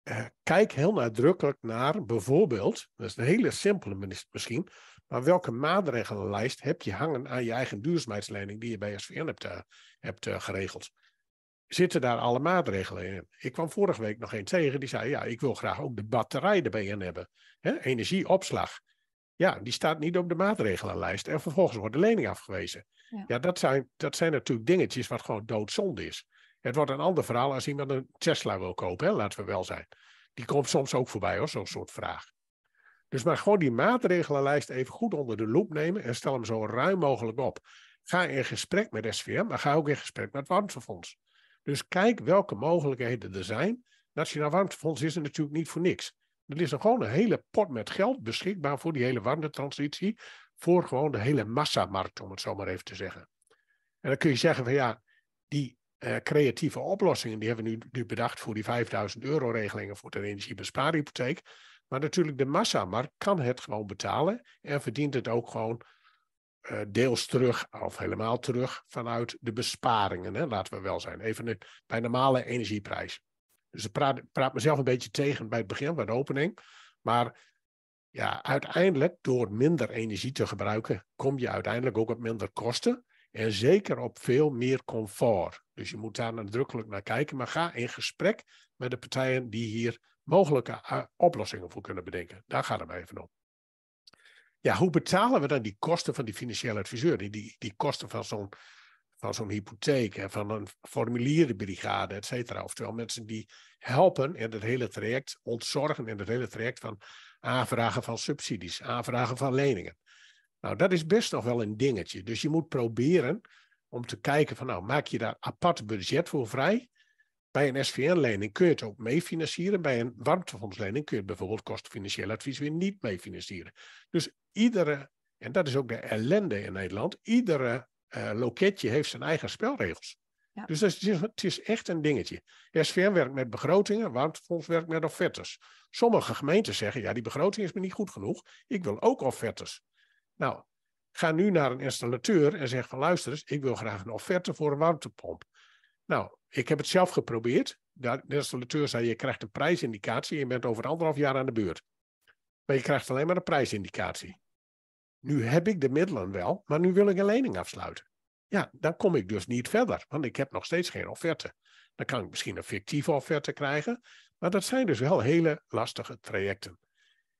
Eh, kijk heel nadrukkelijk naar bijvoorbeeld, dat is een hele simpele misschien, maar welke maatregelenlijst heb je hangen aan je eigen duurzaamheidslening die je bij SVN hebt, eh, hebt eh, geregeld? Zitten daar alle maatregelen in? Ik kwam vorige week nog een tegen die zei: Ja, ik wil graag ook de batterij erbij in hebben. Hè? Energieopslag. Ja, die staat niet op de maatregelenlijst. En vervolgens wordt de lening afgewezen. Ja, ja dat, zijn, dat zijn natuurlijk dingetjes wat gewoon doodzonde is. Het wordt een ander verhaal als iemand een Tesla wil kopen, laten we wel zijn. Die komt soms ook voorbij hoor, zo'n soort vraag. Dus maar gewoon die maatregelenlijst even goed onder de loep nemen en stel hem zo ruim mogelijk op. Ga in gesprek met SVM, maar ga ook in gesprek met het Warmtefonds. Dus kijk welke mogelijkheden er zijn. Nationaal Warmtefonds is er natuurlijk niet voor niks. Er is er gewoon een hele pot met geld beschikbaar voor die hele warmtetransitie. Voor gewoon de hele massamarkt, om het zo maar even te zeggen. En dan kun je zeggen van ja, die eh, creatieve oplossingen. Die hebben we nu, bedacht voor die 5000 euro regelingen voor de energiebespaarhypotheek. Maar natuurlijk, de massamarkt kan het gewoon betalen en verdient het ook gewoon eh, deels terug of helemaal terug vanuit de besparingen. Hè? Laten we wel zijn, even de, bij normale energieprijs. Dus ik praat, praat mezelf een beetje tegen bij het begin, bij de opening. Maar ja, uiteindelijk, door minder energie te gebruiken, kom je uiteindelijk ook op minder kosten. En zeker op veel meer comfort. Dus je moet daar nadrukkelijk naar kijken. Maar ga in gesprek met de partijen die hier mogelijke eh, oplossingen voor kunnen bedenken. Daar gaat het even om. Ja, hoe betalen we dan die kosten van die financiële adviseur? Die, die kosten van zo'n van zo'n hypotheek en van een formulierenbrigade, et cetera. Oftewel mensen die helpen in het hele traject, ontzorgen in het hele traject van aanvragen van subsidies, aanvragen van leningen. Nou, dat is best nog wel een dingetje. Dus je moet proberen om te kijken van nou, maak je daar apart budget voor vrij? Bij een SVN-lening kun je het ook mee financieren. Bij een warmtefondslening kun je het bijvoorbeeld kostenfinancieel advies weer niet mee financieren. Dus iedere, en dat is ook de ellende in Nederland, iedere eh, loketje heeft zijn eigen spelregels. Dus het is, het is, echt een dingetje. SVN werkt met begrotingen, warmtefonds werkt met offertes. Sommige gemeenten zeggen, ja, die begroting is me niet goed genoeg. Ik wil ook offertes. Nou, ga nu naar een installateur en zeg van luister eens, ik wil graag een offerte voor een warmtepomp. Nou, ik heb het zelf geprobeerd. De installateur zei, je krijgt een prijsindicatie je bent over anderhalf jaar aan de beurt. Maar je krijgt alleen maar een prijsindicatie. Nu heb ik de middelen wel, maar nu wil ik een lening afsluiten. Ja, dan kom ik dus niet verder, want ik heb nog steeds geen offerte. Dan kan ik misschien een fictieve offerte krijgen, maar dat zijn dus wel hele lastige trajecten.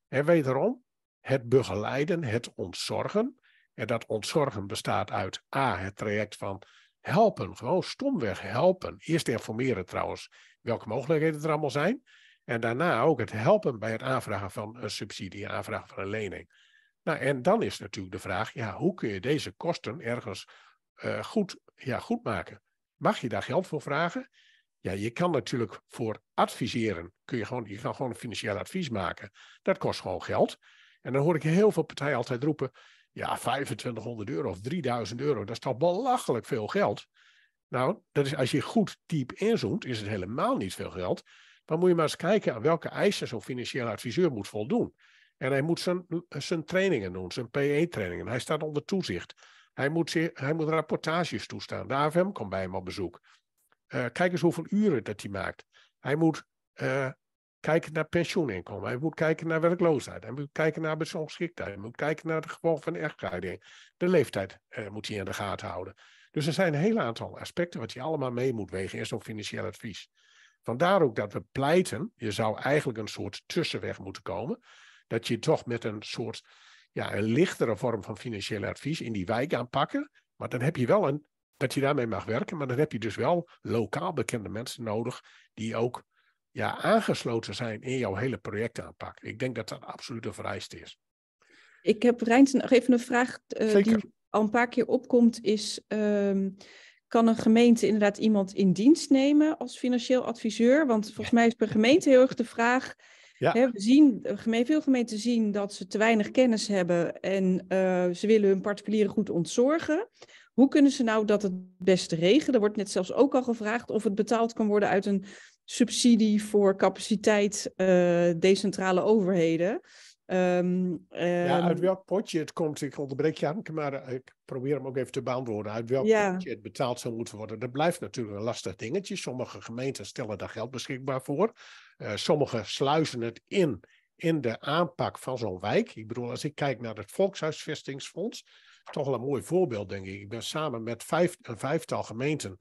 En wederom, het begeleiden, het ontzorgen. En dat ontzorgen bestaat uit A, het traject van helpen, gewoon stomweg helpen. Eerst informeren trouwens welke mogelijkheden er allemaal zijn. En daarna ook het helpen bij het aanvragen van een subsidie, aanvragen van een lening. Nou, en dan is natuurlijk de vraag, ja, hoe kun je deze kosten ergens eh, goed, ja, goed maken? Mag je daar geld voor vragen? Ja, je kan natuurlijk voor adviseren, kun je, gewoon, je kan gewoon een financieel advies maken. Dat kost gewoon geld. En dan hoor ik heel veel partijen altijd roepen, ja, 2500 euro of 3000 euro, dat is toch belachelijk veel geld. Nou, dat is, als je goed diep inzoomt, is het helemaal niet veel geld. Maar moet je maar eens kijken aan welke eisen zo'n financieel adviseur moet voldoen. En hij moet zijn, zijn trainingen doen, zijn PE-trainingen. Hij staat onder toezicht. Hij moet, hij moet rapportages toestaan. De AFM komt bij hem op bezoek. Eh, kijk eens hoeveel uren dat hij maakt. Hij moet eh, kijken naar pensioeninkomen. Hij moet kijken naar werkloosheid. Hij moet kijken naar besongeschiktheid. Hij moet kijken naar de gevolgen van de De leeftijd eh, moet hij in de gaten houden. Dus er zijn een heel aantal aspecten wat je allemaal mee moet wegen in zo'n financieel advies. Vandaar ook dat we pleiten, je zou eigenlijk een soort tussenweg moeten komen. Dat je toch met een soort ja, een lichtere vorm van financieel advies in die wijk aanpakken. Maar dan heb je wel een, dat je daarmee mag werken, maar dan heb je dus wel lokaal bekende mensen nodig die ook ja, aangesloten zijn in jouw hele projectaanpak. Ik denk dat dat absoluut een vereiste is. Ik heb Rijns nog even een vraag eh, die al een paar keer opkomt, is ehm, kan een gemeente inderdaad iemand in dienst nemen als financieel adviseur? Want volgens mij is per gemeente heel erg de vraag, we zien, veel gemeenten zien dat ze te weinig kennis hebben en eh, ze willen hun particulieren goed ontzorgen. Hoe kunnen ze nou dat het beste regelen? Er wordt net zelfs ook al gevraagd of het betaald kan worden uit een subsidie voor capaciteit eh, decentrale overheden. Ehm, ja, uit ehm, welk potje het komt, ik onderbreek je aan, maar eh, ik probeer hem ook even te beantwoorden. Uit welk potje het betaald zou moeten worden, dat blijft natuurlijk een lastig dingetje. Sommige gemeenten stellen daar geld beschikbaar voor. Sommigen eh, sommige sluizen het in, in de aanpak van zo'n wijk. Ik bedoel, als ik kijk naar het Volkshuisvestingsfonds, toch wel een mooi voorbeeld, denk ik. Ik ben samen met vijf, een vijftal gemeenten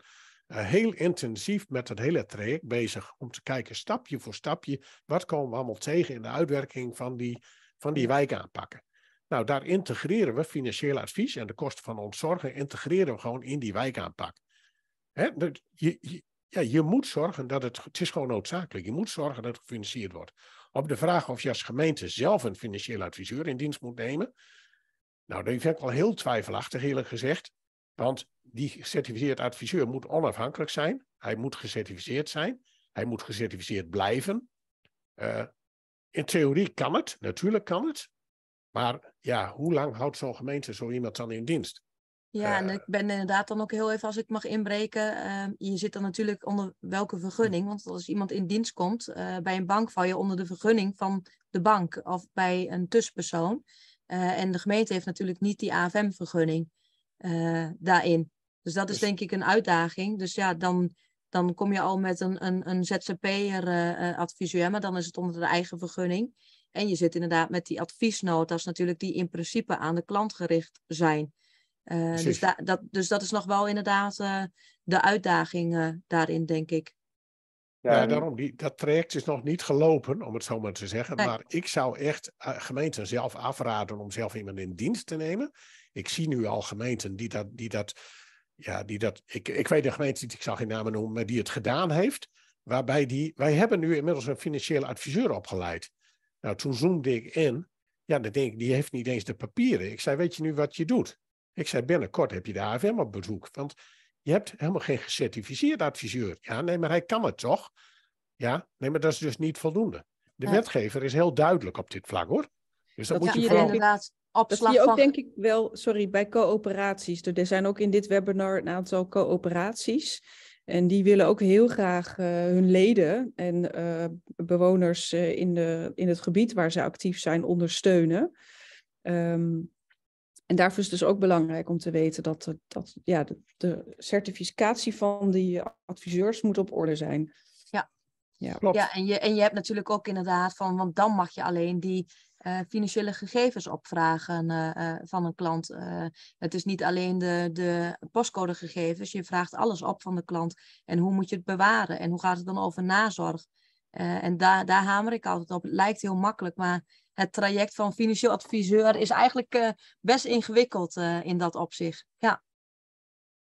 eh, heel intensief met het hele traject bezig. Om te kijken, stapje voor stapje, wat komen we allemaal tegen in de uitwerking van die, van die wijkaanpakken. Nou, daar integreren we financieel advies en de kosten van ons zorgen, integreren we gewoon in die wijkaanpak. Hè? je, ja, je moet zorgen dat het, het is gewoon noodzakelijk, je moet zorgen dat het gefinancierd wordt. Op de vraag of je als gemeente zelf een financieel adviseur in dienst moet nemen, nou, dat vind ik wel heel twijfelachtig eerlijk gezegd. Want die gecertificeerd adviseur moet onafhankelijk zijn. Hij moet gecertificeerd zijn. Hij moet gecertificeerd blijven. Eh, in theorie kan het, natuurlijk kan het. Maar ja, hoe lang houdt zo'n gemeente zo iemand dan in dienst? Ja, en eh, ik ben inderdaad dan ook heel even, als ik mag inbreken, ehm, je zit dan natuurlijk onder welke vergunning. Want als iemand in dienst komt, eh, bij een bank val je onder de vergunning van de bank of bij een tussenpersoon. en de gemeente heeft natuurlijk niet die AFM-vergunning. Eh, daarin. Dus dat is dus- denk ik een uitdaging. Dus ja, dan, dan kom je al met een, een, een ZZP'er-adviseur, eh, eh, maar dan is het onder de eigen vergunning. En je zit inderdaad met die adviesnotas natuurlijk, die in principe aan de klant gericht zijn. dus, dat, dus dat is nog wel inderdaad de uitdaging daarin, denk ik. Ja, daarom, die, dat traject is nog niet gelopen, om het zo maar te zeggen. Maar ik zou echt gemeenten zelf afraden om zelf iemand in dienst te nemen ik zie nu al gemeenten die dat, die dat ja, die dat, ik, ik weet de gemeente niet, ik zal geen namen noemen, maar die het gedaan heeft. Waarbij die, wij hebben nu inmiddels een financiële adviseur opgeleid. Nou, toen zoomde ik in. Ja, dan denk die heeft niet eens de papieren. Ik zei, weet je nu wat je doet? Ik zei, binnenkort heb je de AFM op bezoek. Want je hebt helemaal geen gecertificeerd adviseur. Ja, nee, maar hij kan het toch? Ja, nee, maar dat is dus niet voldoende. De wetgever is heel duidelijk op dit vlak, hoor. Dus dat, moet je opslag Dat zie je ook denk ik wel, sorry, bij coöperaties. Er zijn ook in dit webinar een aantal coöperaties. En die willen ook heel graag uh, hun leden en uh, bewoners uh, in, de, in het gebied waar ze actief zijn ondersteunen. Um, en daarvoor is het dus ook belangrijk om te weten dat, de, dat ja, de, de, certificatie van die adviseurs moet op orde zijn. Ja, ja. klopt. Ja, en, je, en je hebt natuurlijk ook inderdaad van, want dan mag je alleen die eh, financiële gegevens opvragen uh, van een klant. het is niet alleen de, de postcodegegevens, je vraagt alles op van de klant. En hoe moet je het bewaren? En hoe gaat het dan over nazorg? en daar, daar hamer ik altijd op. Het lijkt heel makkelijk, maar het traject van financieel adviseur is eigenlijk best ingewikkeld in dat opzicht. Ja.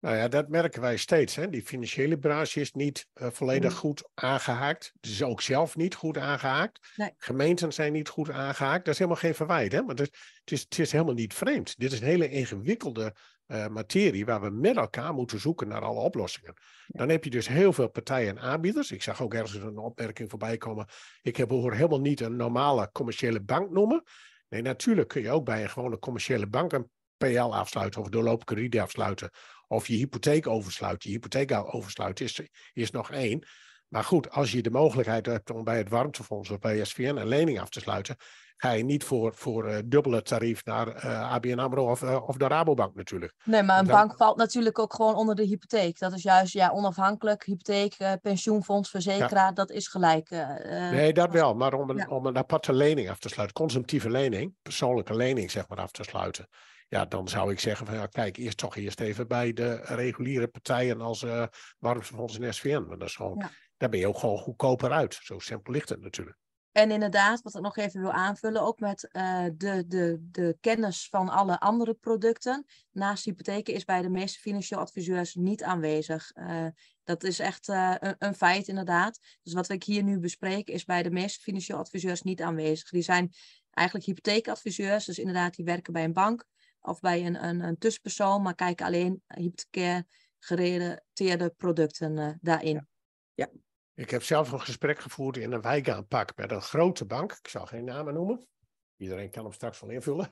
Nou ja, dat merken wij steeds. Hè? Die financiële branche is niet eh, volledig mm. goed aangehaakt. Dus ook zelf niet goed aangehaakt. Gemeenten zijn niet goed aangehaakt. Dat is helemaal geen verwijt. Hè? Want het, het, is, het is helemaal niet vreemd. Dit is een hele ingewikkelde eh, materie waar we met elkaar moeten zoeken naar alle oplossingen. Dan heb je dus heel veel partijen en aanbieders. Ik zag ook ergens een opmerking voorbij komen. Ik heb hoor helemaal niet een normale commerciële bank noemen. Nee, natuurlijk kun je ook bij een gewone commerciële bank een PL afsluiten of doorlopende krediet afsluiten. Of je hypotheek oversluit. Je hypotheek oversluit is, is nog één. Maar goed, als je de mogelijkheid hebt om bij het warmtefonds of bij SVN een lening af te sluiten, ga je niet voor, voor eh, dubbele tarief naar eh, ABN AMRO of, eh, of de Rabobank natuurlijk. Nee, maar een bank valt natuurlijk ook gewoon onder de hypotheek. Dat is juist ja, onafhankelijk, hypotheek, pensioenfonds, verzekeraar, dat is gelijk. nee, dat wel. Maar om een, om een aparte lening af te sluiten, consumptieve lening, persoonlijke lening zeg maar af te sluiten. Ja, dan zou ik zeggen van ja, kijk, eerst toch eerst even bij de reguliere partijen als uh, eh, ons en SVN. Want dat is gewoon, daar ben je ook gewoon goedkoper uit. Zo simpel ligt het natuurlijk. En inderdaad, wat ik nog even wil aanvullen, ook met eh, de, de, de kennis van alle andere producten naast hypotheken is bij de meeste financieel adviseurs niet aanwezig. Eh, dat is echt een, een, feit inderdaad. Dus wat ik hier nu bespreek is bij de meeste financieel adviseurs niet aanwezig. Die zijn eigenlijk hypotheekadviseurs, dus inderdaad die werken bij een bank of bij een, een, een tussenpersoon, maar kijk alleen hypothecair gerelateerde producten eh, daarin. Ja. Ik heb zelf een gesprek gevoerd in een wijkaanpak met een grote bank. Ik zal geen namen noemen. Iedereen kan hem straks wel invullen.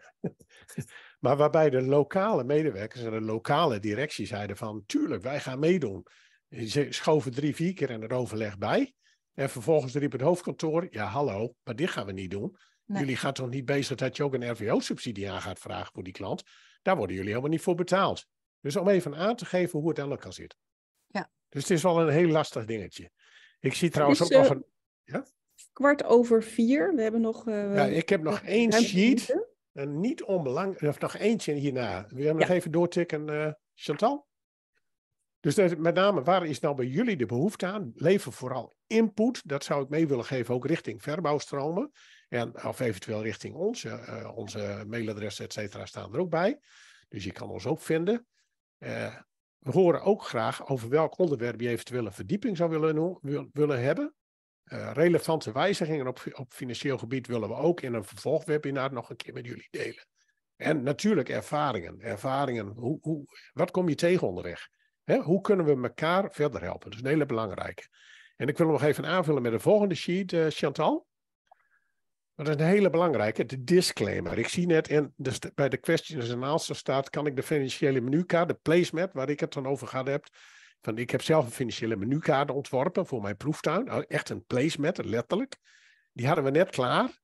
maar waarbij de lokale medewerkers en de lokale directie zeiden van... tuurlijk, wij gaan meedoen. Ze schoven drie, vier keer in het overleg bij. En vervolgens riep het hoofdkantoor... ja, hallo, maar dit gaan we niet doen. Jullie gaan toch niet bezig dat je ook een RVO-subsidie aan gaat vragen voor die klant? Daar worden jullie helemaal niet voor betaald. Dus om even aan te geven hoe het elkaar kan zit. Ja. Dus het is wel een heel lastig dingetje. Ik zie trouwens ook nog eh, een. Ja? Kwart over vier. We hebben nog. Eh, ja, ik heb nog één sheet. En niet onbelangrijk. Of nog eentje hierna. Wil je hem nog even doortikken, eh, Chantal? Dus met name, waar is nou bij jullie de behoefte aan? Lever vooral input. Dat zou ik mee willen geven, ook richting verbouwstromen. En, of eventueel richting ons. Eh, eh, onze mailadressen, et cetera, staan er ook bij. Dus je kan ons ook vinden. Eh, we horen ook graag over welk onderwerp je eventueel een verdieping zou willen, willen hebben. relevante wijzigingen op, op financieel gebied willen we ook in een vervolgwebinar nog een keer met jullie delen. En natuurlijk ervaringen. Ervaringen, hoe, hoe, wat kom je tegen onderweg? Hè? hoe kunnen we elkaar verder helpen? Dat is een hele belangrijke. En ik wil nog even aanvullen met de volgende sheet, Chantal. Dat is een hele belangrijke, de disclaimer. Ik zie net in dus bij de questions en answers staat, kan ik de financiële menukaart, de placemat, waar ik het dan over gehad heb, van ik heb zelf een financiële menukaart ontworpen voor mijn proeftuin, oh, echt een placemat, letterlijk. Die hadden we net klaar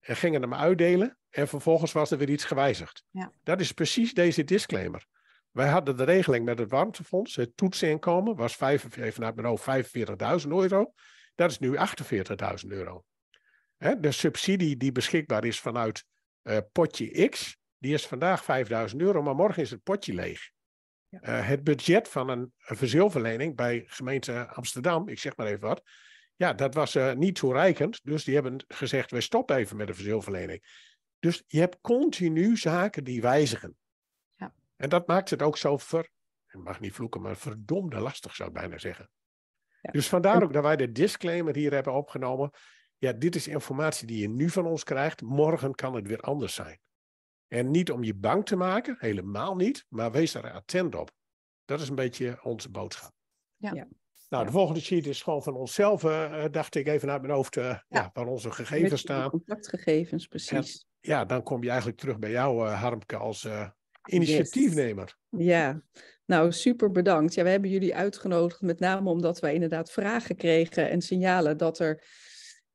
en gingen hem uitdelen en vervolgens was er weer iets gewijzigd. Ja. Dat is precies deze disclaimer. Wij hadden de regeling met het warmtefonds, het toetsinkomen was vanuit even naar 45.000 euro. Dat is nu 48.000 euro. Hè, de subsidie die beschikbaar is vanuit eh, potje X, die is vandaag 5000 euro, maar morgen is het potje leeg. Eh, het budget van een, een bij gemeente Amsterdam, ik zeg maar even wat, ja, dat was eh, niet toereikend. Dus die hebben gezegd, wij stoppen even met de verzilverlening. Dus je hebt continu zaken die wijzigen. Ja. En dat maakt het ook zo ver, ik mag niet vloeken, maar verdomde lastig zou ik bijna zeggen. Dus vandaar ook dat wij de disclaimer hier hebben opgenomen ja, dit is informatie die je nu van ons krijgt. Morgen kan het weer anders zijn. En niet om je bang te maken, helemaal niet, maar wees daar attent op. Dat is een beetje onze boodschap. Ja. Nou, de volgende sheet is gewoon van onszelf, eh, eh, dacht ik even uit mijn hoofd, uh, ja. waar onze gegevens staan. Contactgegevens, precies. ja, dan kom je eigenlijk terug bij jou, Harmke, als initiatiefnemer. Ja, nou super bedankt. Ja, we hebben jullie uitgenodigd, met name omdat wij inderdaad vragen kregen en signalen dat er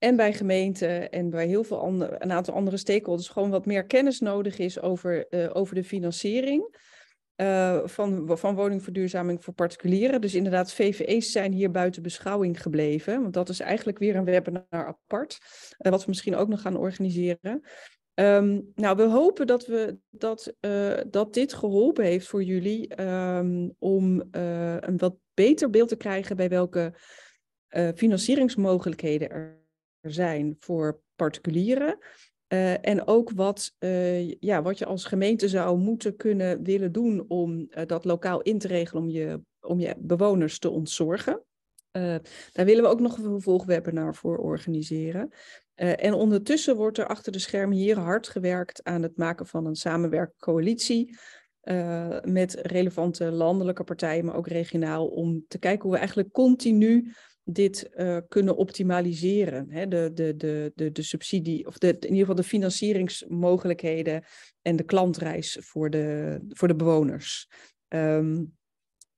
en bij gemeenten en bij heel veel andere, een aantal andere stakeholders gewoon wat meer kennis nodig is over, eh, over de financiering. Eh, van, van woningverduurzaming voor particulieren. Dus inderdaad, VVE's zijn hier buiten beschouwing gebleven. Want dat is eigenlijk weer een webinar apart. Eh, wat we misschien ook nog gaan organiseren. Ehm, nou, we hopen dat, we, dat, dat dit geholpen heeft voor jullie ehm, om een wat beter beeld te krijgen bij welke financieringsmogelijkheden er zijn voor particulieren. Eh, en ook wat, eh, ja, wat je als gemeente zou moeten kunnen willen doen om eh, dat lokaal in te regelen om je, om je bewoners te ontzorgen. daar willen we ook nog een vervolgwebinar voor organiseren. en ondertussen wordt er achter de schermen hier hard gewerkt aan het maken van een samenwerkcoalitie. met relevante landelijke partijen, maar ook regionaal, om te kijken hoe we eigenlijk continu dit eh, kunnen optimaliseren. Hè? De, de, de, de, de subsidie, of de, in ieder geval de financieringsmogelijkheden en de klantreis voor de, voor de bewoners. Ehm,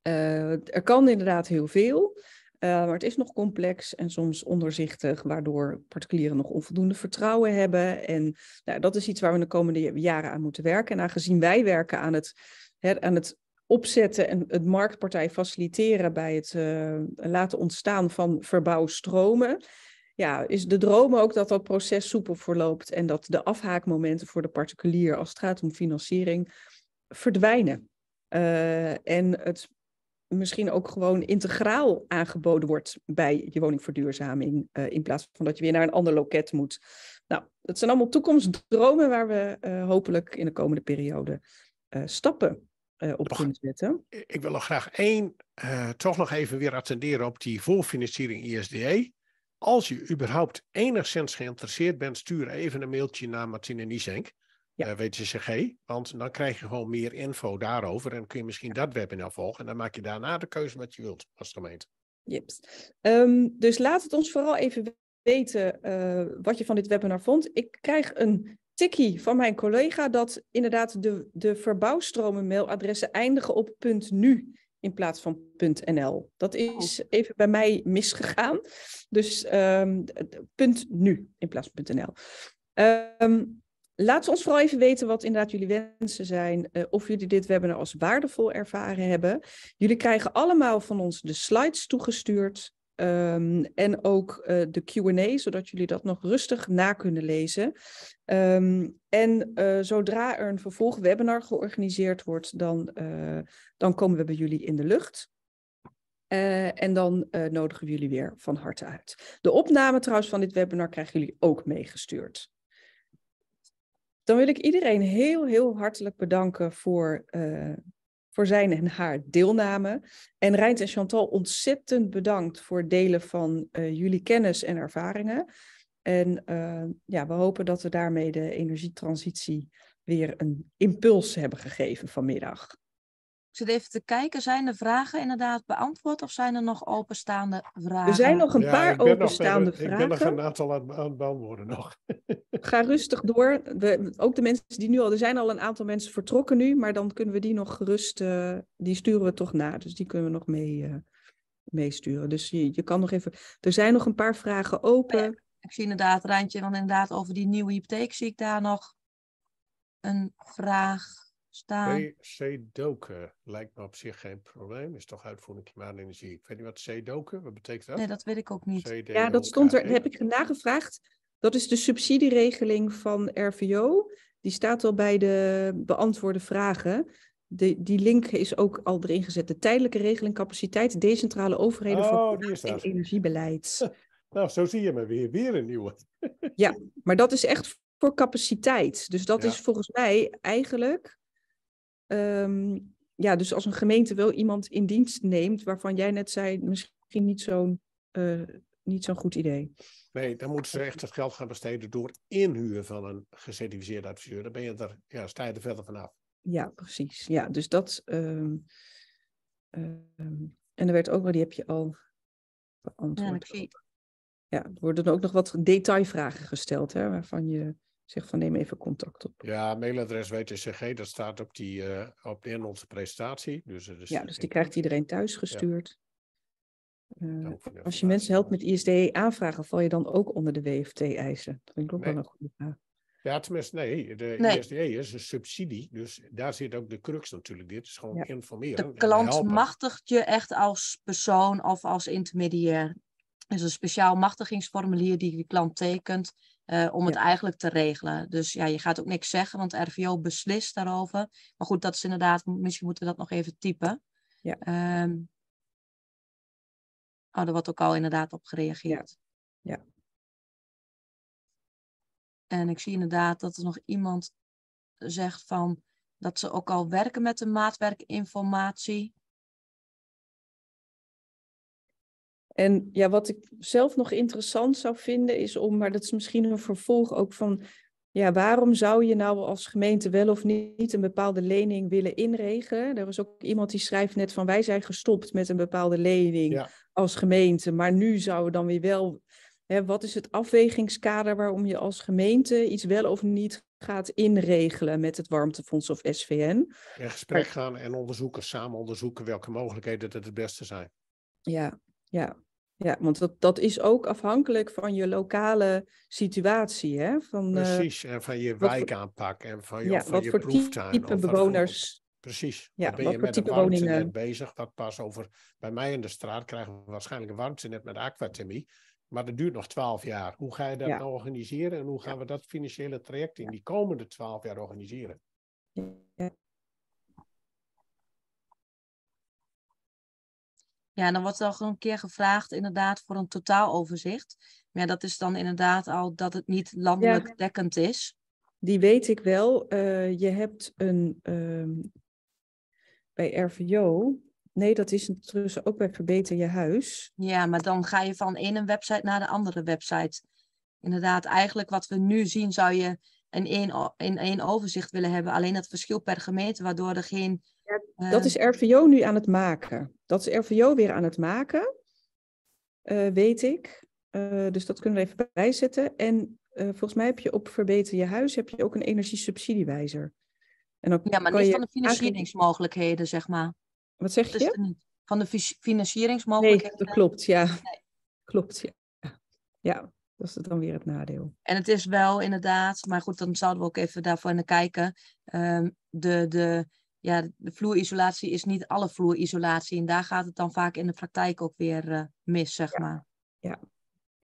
eh, er kan inderdaad heel veel, eh, maar het is nog complex en soms onderzichtig, waardoor particulieren nog onvoldoende vertrouwen hebben. En nou, dat is iets waar we de komende jaren aan moeten werken. En aangezien wij werken aan het, hè, aan het opzetten en het marktpartij faciliteren bij het eh, laten ontstaan van verbouwstromen. Ja, is de droom ook dat dat proces soepel verloopt en dat de afhaakmomenten voor de particulier als het gaat om financiering verdwijnen. Eh, en het misschien ook gewoon integraal aangeboden wordt bij je woningverduurzaming, eh, in plaats van dat je weer naar een ander loket moet. Nou, dat zijn allemaal toekomstdromen waar we hopelijk in de komende periode stappen eh, op kunnen zetten. Ik wil nog graag één, eh, toch nog even weer attenderen op die voorfinanciering ISDE. Als je überhaupt enigszins geïnteresseerd bent, stuur even een mailtje naar Martine Niesenk, ja. uh, eh, WTCG. Want dan krijg je gewoon meer info daarover en kun je misschien dat webinar volgen. En dan maak je daarna de keuze wat je wilt als gemeente. Yep. Ehm, dus laat het ons vooral even weten wat je van dit webinar vond. Ik krijg een tikkie van mijn collega dat inderdaad de, de verbouwstromen mailadressen eindigen op .nu in plaats van .nl. Dat is oh. even bij mij misgegaan. Dus um, .nu in plaats van .nl. Ehm, laat ons vooral even weten wat inderdaad jullie wensen zijn. Eh, of jullie dit webinar als waardevol ervaren hebben. Jullie krijgen allemaal van ons de slides toegestuurd. Um, en ook uh, de QA, zodat jullie dat nog rustig na kunnen lezen. Um, en uh, zodra er een vervolgwebinar georganiseerd wordt, dan, uh, dan komen we bij jullie in de lucht. en dan nodigen we jullie weer van harte uit. De opname trouwens van dit webinar krijgen jullie ook meegestuurd. Dan wil ik iedereen heel, heel hartelijk bedanken voor voor zijn en haar deelname. En Rijnt en Chantal, ontzettend bedankt voor het delen van eh, jullie kennis en ervaringen. En eh, ja, we hopen dat we daarmee de energietransitie weer een impuls hebben gegeven vanmiddag. Ik zit even te kijken, zijn de vragen inderdaad beantwoord of zijn er nog openstaande vragen? Er zijn nog een paar openstaande vragen. Ik ben nog een aantal aan, het beantwoorden nog. Ga rustig door. We, ook de mensen die nu al, er zijn al een aantal mensen vertrokken nu, maar dan kunnen we die nog gerust, eh, die sturen we toch na. Dus die kunnen we nog mee, eh, meesturen. Dus je, je, kan nog even, er zijn nog een paar vragen open. ik zie inderdaad, Rijntje, want inderdaad over die nieuwe hypotheek zie ik daar nog een vraag staan. doken lijkt me op zich geen probleem. Is toch uitvoering energie. Ik weet niet wat zedoken, wat betekent dat? Nee, dat weet ik ook niet. E. ja, dat stond er, heb ik nagevraagd. Dat is de subsidieregeling van RVO. Die staat al bij de beantwoorde vragen. De, die link is ook al erin gezet. De tijdelijke regeling capaciteit decentrale overheden oh, voor en energiebeleid. nou, zo zie je me weer. Weer een nieuwe. ja, maar dat is echt voor capaciteit. Dus dat is volgens mij eigenlijk Ehm, ja, dus als een gemeente wel iemand in dienst neemt waarvan jij net zei, misschien niet zo'n eh, niet goed idee. Nee, dan moeten ze echt het geld gaan besteden door inhuur van een gecertificeerde adviseur. Dan ben je er, ja, sta je er verder vanaf. Ja, precies. Ja, dus dat. Ehm, ehm, en er werd ook, wel die heb je al beantwoord. Ja, er worden ook nog wat detailvragen gesteld, hè, waarvan je zeg van neem even contact op. Ja, mailadres WTCG, dat staat op die, eh, op, in onze presentatie. Dus, dus ja, dus die krijgt iedereen thuis gestuurd. Eh, als je mensen helpt met ISDE-aanvragen, val je dan ook onder de WFT-eisen? Dat vind ik ook wel een goede vraag. Ja, tenminste, nee. De nee. ISDE is een subsidie, dus daar zit ook de crux natuurlijk. Dit is gewoon informeren. De klant machtigt je echt als persoon of als intermediair is een speciaal machtigingsformulier die je klant tekent eh, om het eigenlijk te regelen. Dus ja, je gaat ook niks zeggen, want RVO beslist daarover. Maar goed, dat is inderdaad, misschien moeten we dat nog even typen. Ja. Um, oh, daar wordt ook al inderdaad op gereageerd. Ja. ja. En ik zie inderdaad dat er nog iemand zegt van dat ze ook al werken met de maatwerkinformatie. En ja, wat ik zelf nog interessant zou vinden is om, maar dat is misschien een vervolg ook van, ja, waarom zou je nou als gemeente wel of niet een bepaalde lening willen inregelen? Er was ook iemand die schrijft net van, wij zijn gestopt met een bepaalde lening als gemeente, maar nu zouden we dan weer wel, hè, wat is het afwegingskader waarom je als gemeente iets wel of niet gaat inregelen met het warmtefonds of SVN? In gesprek gaan en onderzoeken, samen onderzoeken welke mogelijkheden het het beste zijn. Ja, ja, ja want dat, dat is ook afhankelijk van je lokale situatie. Hè? Van, eh, precies, en van je wijkaanpak en van je, ja, van je voor proeftuin. type bewoners. Precies. Ja, ben wat je met een warmtenet bezig. Dat pas over. Bij mij in de straat krijgen we waarschijnlijk een warmtenet met aquatemie, Maar dat duurt nog twaalf jaar. Hoe ga je dat nou organiseren en hoe gaan we dat financiële traject in die komende twaalf jaar organiseren? Ja. Ja, dan wordt er al een keer gevraagd inderdaad voor een totaaloverzicht. Maar dat is dan inderdaad al dat het niet landelijk dekkend is. Die weet ik wel. Eh, je hebt een ehm, bij RVO. Nee, dat is intussen ook bij Verbeter Je Huis. Ja, maar dan ga je van ene website naar de andere website. Inderdaad, eigenlijk wat we nu zien zou je een in één overzicht willen hebben. Alleen dat verschil per gemeente, waardoor er geen... Eh, dat is RVO nu aan het maken. Dat is RVO weer aan het maken, eh, weet ik. Eh, dus dat kunnen we even bijzetten. En eh, volgens mij heb je op Verbeter je huis heb je ook een energiesubsidiewijzer. En ja, maar niet van de financieringsmogelijkheden, zeg maar. Wat zeg je? Van de financieringsmogelijkheden. Nee, dat klopt, ja. Klopt, ja. Ja, dat is dan weer het nadeel. En het is wel inderdaad, maar goed, dan zouden we ook even daarvoor naar kijken. Ehm, de, de ja, de vloerisolatie is niet alle vloerisolatie. En daar gaat het dan vaak in de praktijk ook weer eh, mis, zeg maar. Ja,